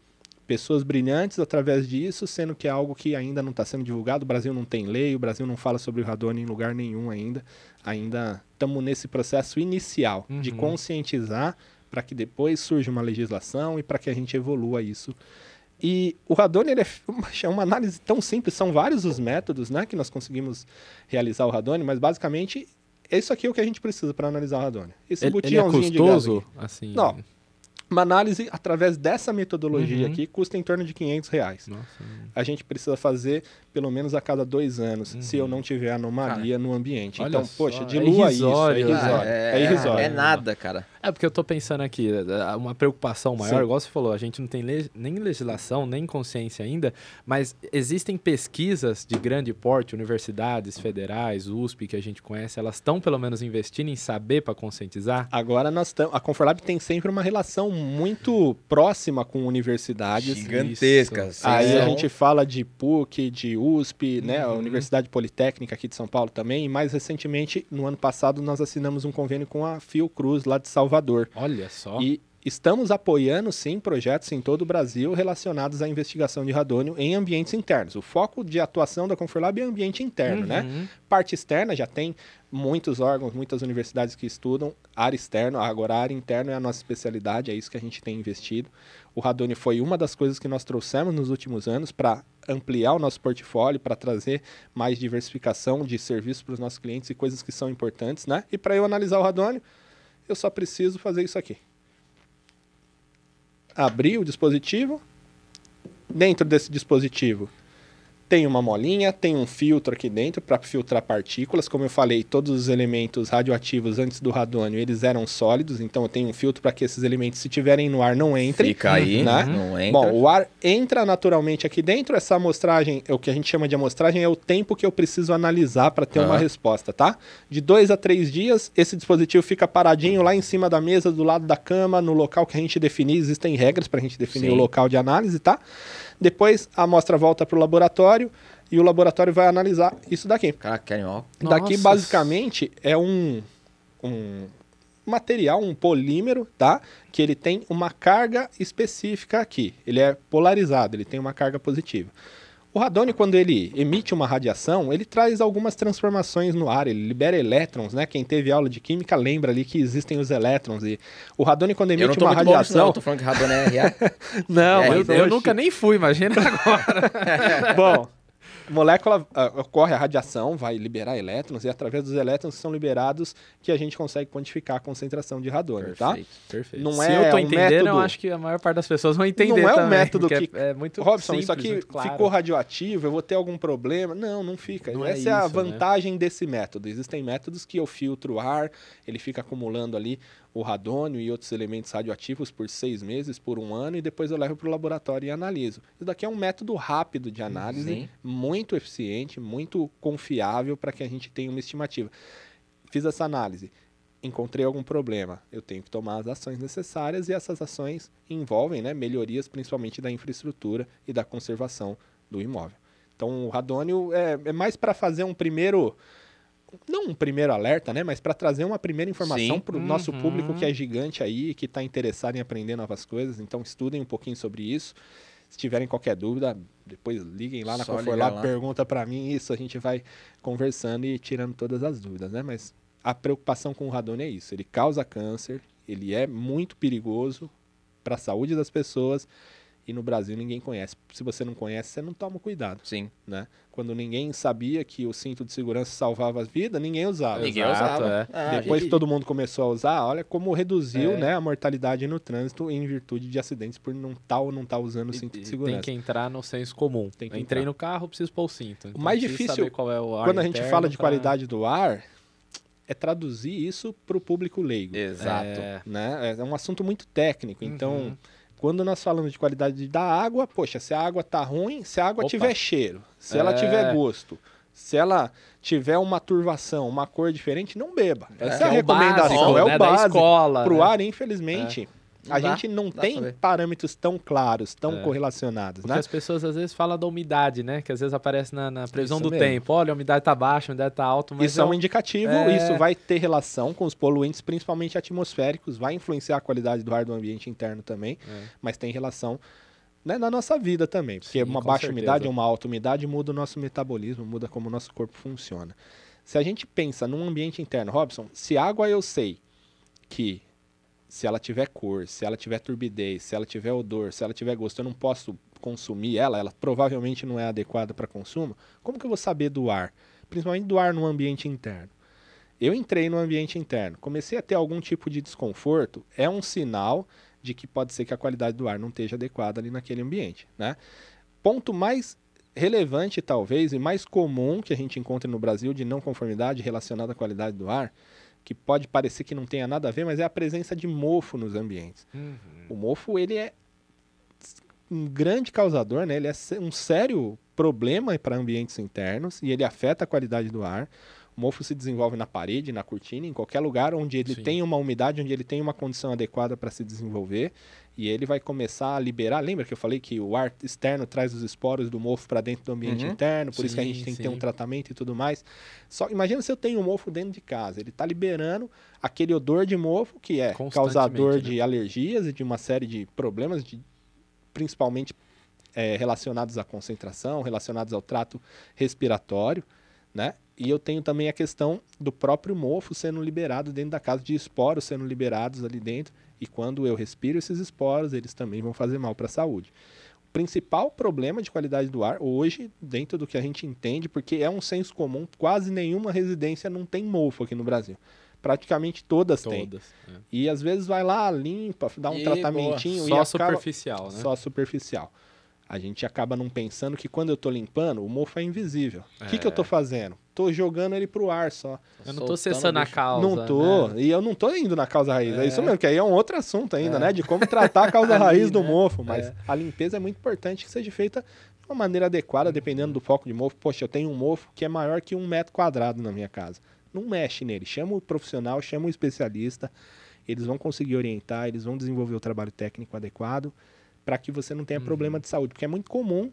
pessoas brilhantes através disso, sendo que é algo que ainda não está sendo divulgado. O Brasil não tem lei, o Brasil não fala sobre o radônio em lugar nenhum ainda. Ainda estamos nesse processo inicial uhum. de conscientizar para que depois surja uma legislação e para que a gente evolua isso. E o radon ele é, é uma análise tão simples, são vários os métodos né, que nós conseguimos realizar o radon, mas basicamente é isso aqui é o que a gente precisa para analisar o radon. Esse ele, ele é custoso? Assim, não, uma análise através dessa metodologia uhum. aqui custa em torno de 500 reais. Nossa, né? a gente precisa fazer pelo menos a cada dois anos, uhum. se eu uhum. não tiver anomalia cara, no ambiente. Então, só, poxa, dilua é isso. É irrisório. É, é irrisório. É, nada, cara. É porque eu tô pensando aqui, é, é, é uma preocupação maior, Sim. igual você falou, a gente não tem le nem legislação, nem consciência ainda, mas existem pesquisas de grande porte, universidades federais, USP, que a gente conhece, elas estão pelo menos investindo em saber para conscientizar? Agora nós estamos. A Conforlab tem sempre uma relação muito próxima com universidades. Gigantescas. Aí é. a gente fala de PUC, de USP, uhum. né? A uhum. Universidade Politécnica aqui de São Paulo também. E mais recentemente, no ano passado, nós assinamos um convênio com a Fiocruz, lá de Salvador. Olha só. E estamos apoiando sim projetos em todo o Brasil relacionados à investigação de radônio em ambientes internos. O foco de atuação da Conforlab é ambiente interno, né? uhum. né? Parte externa já tem muitos órgãos, muitas universidades que estudam área externa, agora área interna é a nossa especialidade, é isso que a gente tem investido. O radônio foi uma das coisas que nós trouxemos nos últimos anos para ampliar o nosso portfólio, para trazer mais diversificação de serviços para os nossos clientes e coisas que são importantes, né? E para eu analisar o radônio, eu só preciso fazer isso aqui abrir o dispositivo. Dentro desse dispositivo tem uma molinha, tem um filtro aqui dentro para filtrar partículas. Como eu falei, todos os elementos radioativos antes do radônio, eles eram sólidos, então eu tenho um filtro para que esses elementos, se tiverem no ar, não entrem. Fica aí, né? não entra. Bom, o ar entra naturalmente aqui dentro. Essa amostragem, é o que a gente chama de amostragem, é o tempo que eu preciso analisar para ter uma resposta, tá? De dois a três dias, esse dispositivo fica paradinho lá em cima da mesa, do lado da cama, no local que a gente definir. Existem regras para a gente definir Sim. o local de análise, tá? Depois a amostra volta para o laboratório e o laboratório vai analisar isso daqui. Caraca, Daqui Nossa. basicamente é um, um material, um polímero, tá? Que ele tem uma carga específica aqui. Ele é polarizado, ele tem uma carga positiva. O radônio, quando ele emite uma radiação, ele traz algumas transformações no ar, ele libera elétrons, né? Quem teve aula de química lembra ali que existem os elétrons. E o radônio, quando emite uma radiação. Bom, não, eu tô falando que radônio é RA. não, é, eu, eu, nunca nem fui, imagina agora. bom, molécula uh, ocorre a radiação, vai liberar elétrons, e através dos elétrons que são liberados que a gente consegue quantificar a concentração de radônio, tá? perfeito, tá? Perfeito. Não Se é eu estou um entendendo, método... eu acho que a maior parte das pessoas vão entender. Não é um também, método que. É, é muito Robson, simples, isso aqui claro. ficou radioativo, eu vou ter algum problema. Não, não fica. Não é Essa é, isso, é né? a vantagem né? desse método. Existem métodos que eu filtro o ar, ele fica acumulando ali o radônio e outros elementos radioativos por seis meses, por um ano, e depois eu levo para o laboratório e analiso. Isso daqui é um método rápido de análise, Sim. muito eficiente, muito confiável para que a gente tenha uma estimativa. Fiz essa análise encontrei algum problema, eu tenho que tomar as ações necessárias e essas ações envolvem né, melhorias principalmente da infraestrutura e da conservação do imóvel. Então o radônio é, é mais para fazer um primeiro não um primeiro alerta, né? Mas para trazer uma primeira informação para o uhum. nosso público que é gigante aí, que está interessado em aprender novas coisas. Então estudem um pouquinho sobre isso. Se tiverem qualquer dúvida, depois liguem lá na Só lá, lá, pergunta para mim isso, a gente vai conversando e tirando todas as dúvidas, né? Mas a preocupação com o radônio é isso, ele causa câncer, ele é muito perigoso para a saúde das pessoas e no Brasil ninguém conhece. Se você não conhece, você não toma cuidado. Sim. Né? Quando ninguém sabia que o cinto de segurança salvava a vida, ninguém usava. Ninguém Exato, usava. É. Ah, Depois que todo mundo começou a usar, olha como reduziu é. né, a mortalidade no trânsito em virtude de acidentes por não estar tá ou não estar tá usando o cinto e, de segurança. Tem que entrar no senso comum. Tem que Entrei entrar. no carro, preciso pôr o cinto. Então, o mais difícil, é o quando a gente fala de pra... qualidade do ar, é traduzir isso para o público leigo. Exato. É, né? é um assunto muito técnico, então... Uhum quando nós falamos de qualidade da água, poxa, se a água tá ruim, se a água Opa. tiver cheiro, se é... ela tiver gosto, se ela tiver uma turvação, uma cor diferente, não beba. É. Essa é, é a recomendação, básico, é o né? básico. Para o né? ar, infelizmente. É a gente não tem parâmetros tão claros, tão é. correlacionados, Porque né? as pessoas às vezes falam da umidade, né? Que às vezes aparece na, na previsão isso do mesmo. tempo. Olha, a umidade tá baixa, a umidade tá alta, mas... Isso é um indicativo, é... isso vai ter relação com os poluentes, principalmente atmosféricos, vai influenciar a qualidade do ar do ambiente interno também, é. mas tem relação né, na nossa vida também. Porque Sim, uma baixa certeza. umidade uma alta umidade muda o nosso metabolismo, muda como o nosso corpo funciona. Se a gente pensa num ambiente interno, Robson, se água eu sei que se ela tiver cor, se ela tiver turbidez, se ela tiver odor, se ela tiver gosto, eu não posso consumir ela, ela provavelmente não é adequada para consumo, como que eu vou saber do ar? Principalmente do ar no ambiente interno. Eu entrei no ambiente interno, comecei a ter algum tipo de desconforto, é um sinal de que pode ser que a qualidade do ar não esteja adequada ali naquele ambiente, né? Ponto mais relevante talvez e mais comum que a gente encontra no Brasil de não conformidade relacionada à qualidade do ar que pode parecer que não tenha nada a ver, mas é a presença de mofo nos ambientes. Uhum. O mofo, ele é um grande causador, né? Ele é um sério problema para ambientes internos e ele afeta a qualidade do ar. O mofo se desenvolve na parede, na cortina, em qualquer lugar onde ele Sim. tem uma umidade, onde ele tem uma condição adequada para se desenvolver. E ele vai começar a liberar. Lembra que eu falei que o ar externo traz os esporos do mofo para dentro do ambiente uhum. interno, por sim, isso que a gente tem sim. que ter um tratamento e tudo mais. Só imagina se eu tenho um mofo dentro de casa, ele está liberando aquele odor de mofo que é causador né? de alergias e de uma série de problemas, de, principalmente é, relacionados à concentração, relacionados ao trato respiratório, né? E eu tenho também a questão do próprio mofo sendo liberado dentro da casa, de esporos sendo liberados ali dentro. E quando eu respiro esses esporos, eles também vão fazer mal para a saúde. O principal problema de qualidade do ar hoje, dentro do que a gente entende, porque é um senso comum, quase nenhuma residência não tem mofo aqui no Brasil praticamente todas, todas têm. É. E às vezes vai lá, limpa, dá um e, tratamentinho boa. só e acaba... superficial, né? Só superficial. A gente acaba não pensando que quando eu estou limpando, o mofo é invisível. O é. que, que eu estou é. fazendo? tô jogando ele pro ar só. Eu não tô cessando a causa. Não tô, né? e eu não tô indo na causa raiz. É, é isso mesmo, que aí é um outro assunto ainda, é. né? De como tratar a causa ali, raiz do né? mofo. Mas é. a limpeza é muito importante que seja feita de uma maneira adequada, dependendo do foco de mofo. Poxa, eu tenho um mofo que é maior que um metro quadrado na minha casa. Não mexe nele. Chama o profissional, chama o especialista. Eles vão conseguir orientar, eles vão desenvolver o trabalho técnico adequado para que você não tenha uhum. problema de saúde. Porque é muito comum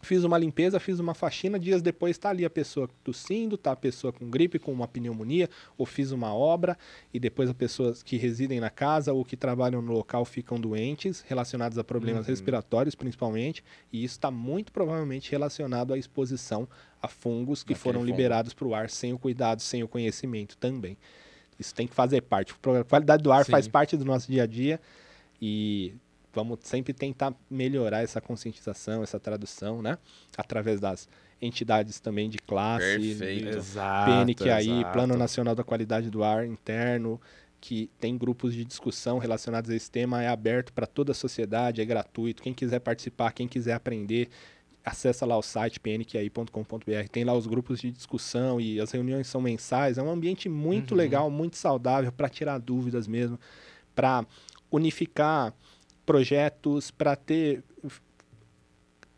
Fiz uma limpeza, fiz uma faxina, dias depois está ali a pessoa tossindo, está a pessoa com gripe, com uma pneumonia, ou fiz uma obra e depois as pessoas que residem na casa ou que trabalham no local ficam doentes, relacionados a problemas uhum. respiratórios principalmente, e isso está muito provavelmente relacionado à exposição a fungos que foram fungo. liberados para o ar sem o cuidado, sem o conhecimento também. Isso tem que fazer parte. A qualidade do ar Sim. faz parte do nosso dia a dia e vamos sempre tentar melhorar essa conscientização, essa tradução, né? Através das entidades também de classe, Perfeito. Né? exato, PNQAI, Plano Nacional da Qualidade do Ar Interno, que tem grupos de discussão relacionados a esse tema, é aberto para toda a sociedade, é gratuito. Quem quiser participar, quem quiser aprender, acessa lá o site pnqai.com.br. Tem lá os grupos de discussão e as reuniões são mensais. É um ambiente muito uhum. legal, muito saudável para tirar dúvidas mesmo, para unificar projetos, para ter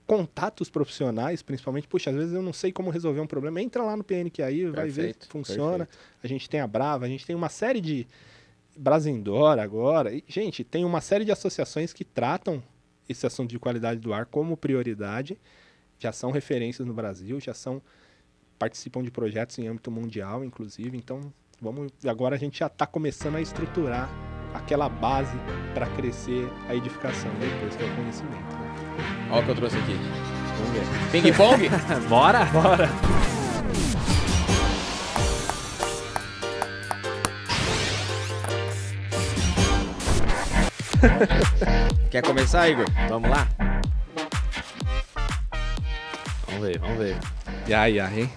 contatos profissionais, principalmente. Puxa, às vezes eu não sei como resolver um problema. Entra lá no PNQI, aí, vai perfeito, ver funciona. Perfeito. A gente tem a Brava, a gente tem uma série de. Brasindor agora. E, gente, tem uma série de associações que tratam esse assunto de qualidade do ar como prioridade. Já são referências no Brasil, já são participam de projetos em âmbito mundial, inclusive. Então, vamos agora a gente já está começando a estruturar aquela base para crescer a edificação depois, que é o conhecimento. Olha né? o que eu trouxe aqui. Vamos ver. Ping-pong? Bora! Bora! Quer começar, Igor? Vamos lá? Vamos ver, vamos ver. Ai, ai, hein?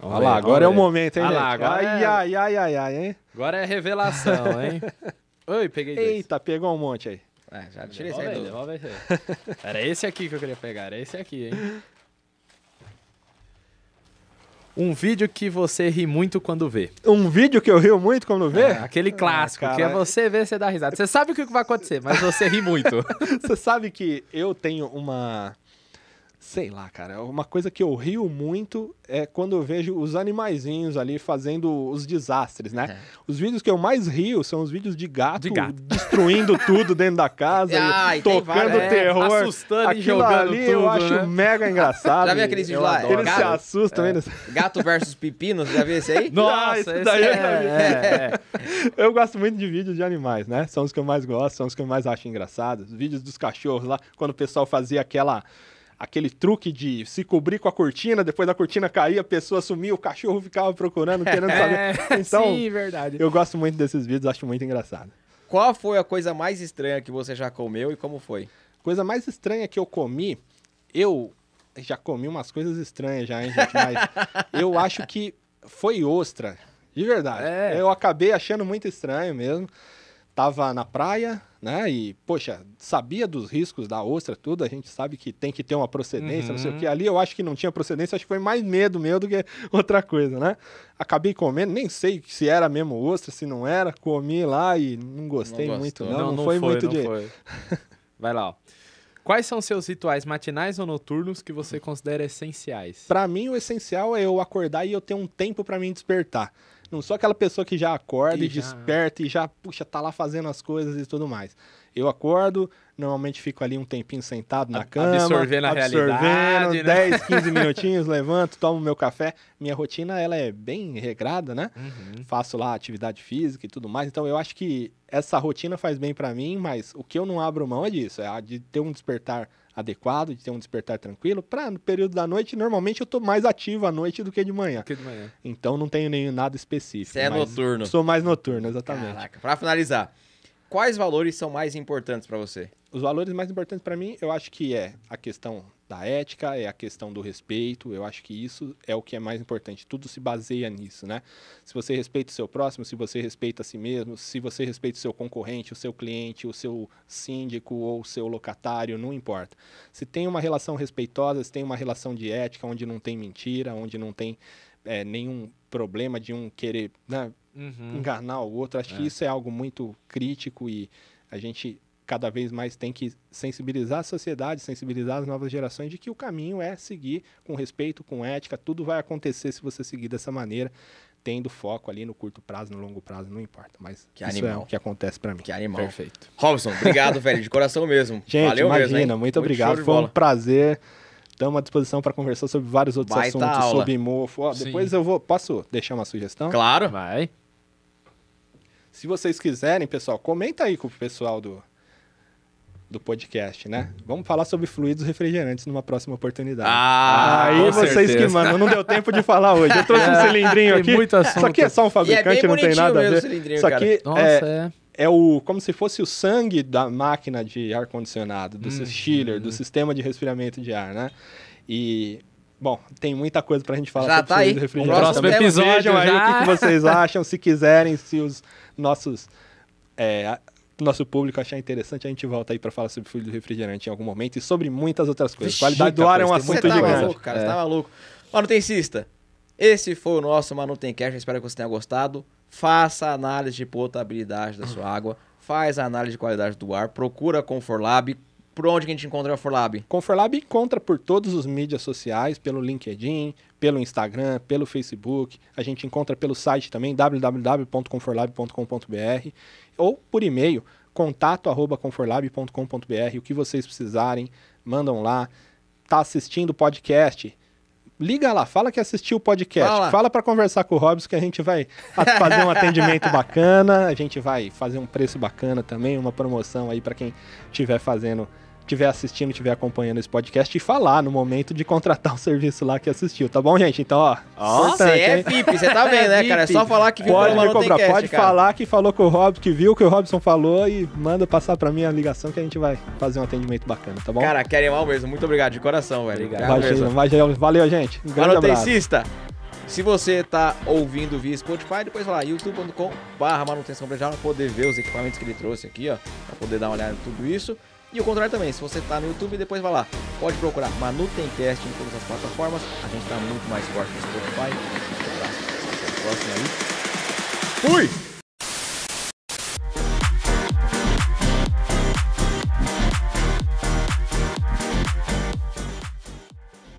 Vamos Olha lá, agora é o momento, hein, Olha lá, agora ai, é... ai, ai, ai, ai, hein? Agora é revelação, hein? Oi, peguei dois. Eita, pegou um monte aí. É, já tirei esse aí. Devolve esse aí. Era esse aqui que eu queria pegar, era esse aqui, hein? Um vídeo que você ri muito quando vê. Um vídeo que eu rio muito quando vê? É, aquele ah, clássico, ah, que é você ver, você dá risada. Você sabe o que vai acontecer, mas você ri muito. você sabe que eu tenho uma sei lá, cara. É uma coisa que eu rio muito é quando eu vejo os animaizinhos ali fazendo os desastres, né? É. Os vídeos que eu mais rio são os vídeos de gato, de gato. destruindo tudo dentro da casa, ah, tocando é, terror. assustando Aquilo e jogando ali tudo, eu acho né? mega engraçado. Já vi aqueles vídeos lá? É. Eles gato, se assustam. É. Gato versus pepino, já viu esse aí? Nossa, Nossa daí é... é eu gosto muito de vídeos de animais, né? São os que eu mais gosto, são os que eu mais acho engraçados. Vídeos dos cachorros lá, quando o pessoal fazia aquela aquele truque de se cobrir com a cortina, depois da cortina cair, a pessoa sumia, o cachorro ficava procurando, querendo saber. É, então, Sim, verdade. Eu gosto muito desses vídeos, acho muito engraçado. Qual foi a coisa mais estranha que você já comeu e como foi? Coisa mais estranha que eu comi, eu já comi umas coisas estranhas já, hein, gente, mas eu acho que foi ostra, de verdade. É. Eu acabei achando muito estranho mesmo tava na praia, né? E, poxa, sabia dos riscos da ostra, tudo, a gente sabe que tem que ter uma procedência, uhum. não sei o uhum. que. Ali eu acho que não tinha procedência, acho que foi mais medo meu do que outra coisa, né? Acabei comendo, nem sei se era mesmo ostra, se não era, comi lá e não gostei não muito, não. Não, não, não foi, foi, muito de. Foi. Vai lá, ó. Quais são seus rituais matinais ou noturnos que você considera essenciais? Para mim, o essencial é eu acordar e eu ter um tempo para me despertar. Não sou aquela pessoa que já acorda e, e já... desperta e já, puxa, tá lá fazendo as coisas e tudo mais. Eu acordo, normalmente fico ali um tempinho sentado na cama. Absorvendo a absorvendo, realidade. 10, né? 15 minutinhos, levanto, tomo meu café. Minha rotina, ela é bem regrada, né? Uhum. Faço lá atividade física e tudo mais. Então, eu acho que essa rotina faz bem para mim, mas o que eu não abro mão é disso. É de ter um despertar adequado, de ter um despertar tranquilo. Para no período da noite, normalmente eu estou mais ativo à noite do que de manhã. Que de manhã. Então não tenho nenhum nada específico. Você é noturno. Sou mais noturno, exatamente. Caraca. Para finalizar, quais valores são mais importantes para você? Os valores mais importantes para mim, eu acho que é a questão da ética, é a questão do respeito. Eu acho que isso é o que é mais importante. Tudo se baseia nisso, né? Se você respeita o seu próximo, se você respeita a si mesmo, se você respeita o seu concorrente, o seu cliente, o seu síndico ou o seu locatário, não importa. Se tem uma relação respeitosa, se tem uma relação de ética, onde não tem mentira, onde não tem é, nenhum problema de um querer né, uhum. enganar o outro, acho é. que isso é algo muito crítico e a gente cada vez mais tem que sensibilizar a sociedade, sensibilizar as novas gerações de que o caminho é seguir com respeito, com ética, tudo vai acontecer se você seguir dessa maneira, tendo foco ali no curto prazo, no longo prazo, não importa, mas que isso é animal. é o que acontece para mim. Que animal. Perfeito. Robson, obrigado, velho, de coração mesmo. Gente, Valeu imagina, mesmo, hein? muito, muito obrigado, foi um prazer. Estamos à disposição para conversar sobre vários outros Baita assuntos, aula. sobre mofo. depois eu vou. Posso deixar uma sugestão? Claro. Vai. Se vocês quiserem, pessoal, comenta aí com o pessoal do, do podcast, né? É. Vamos falar sobre fluidos refrigerantes numa próxima oportunidade. Ah, Aí vocês certeza. que mano, não deu tempo de falar hoje. Eu trouxe é, um cilindrinho aqui. Muito é assunto. Isso aqui é só um é fabricante, é não tem nada a ver. Isso aqui Nossa, é, é, o como se fosse o sangue da máquina de ar condicionado, do hum, chiller, hum. do sistema de resfriamento de ar, né? E Bom, tem muita coisa pra gente falar já sobre tá aí. refrigerante. O próximo episódio Vejam já. aí o que, que vocês acham, se quiserem, se os nossos é, nosso público achar interessante, a gente volta aí para falar sobre fluido refrigerante em algum momento e sobre muitas outras coisas. Vixe, Qualidade do ar é um assunto você tá gigante. Maluco, cara, é. Você tá maluco. Manutencista, esse foi o nosso Manutencast. Espero que você tenha gostado. Faça análise de potabilidade da sua água. Faz análise de qualidade do ar. Procura a Conforlab por onde que a gente encontra a Forlab? Com Forlab encontra por todos os mídias sociais, pelo LinkedIn, pelo Instagram, pelo Facebook. A gente encontra pelo site também, www.conforlab.com.br ou por e-mail, contato@conforlab.com.br. O que vocês precisarem, mandam lá. Tá assistindo o podcast? Liga lá, fala que assistiu o podcast. Fala, fala para conversar com o Robson que a gente vai fazer um atendimento bacana, a gente vai fazer um preço bacana também, uma promoção aí para quem estiver fazendo estiver assistindo, estiver acompanhando esse podcast e falar no momento de contratar o serviço lá que assistiu, tá bom, gente? Então, ó. Nossa, é VIP, você tá vendo, né, é cara? É só falar que viu pode me comprar, cast, pode cara. falar que falou com o Robson, que viu que o Robson falou e manda passar para mim a ligação que a gente vai fazer um atendimento bacana, tá bom? Cara, querem mal mesmo. Muito obrigado de coração, velho. Obrigado. Valeu, valeu gente. Um grande Se você tá ouvindo via Spotify, depois vai lá, youtube.com barra manutenção para poder ver os equipamentos que ele trouxe aqui, ó, para poder dar uma olhada em tudo isso. E o contrário também, se você está no YouTube, depois vai lá. Pode procurar Manu em todas as plataformas. A gente está muito mais forte no Spotify. Um abraço. Até a próxima aí. Fui!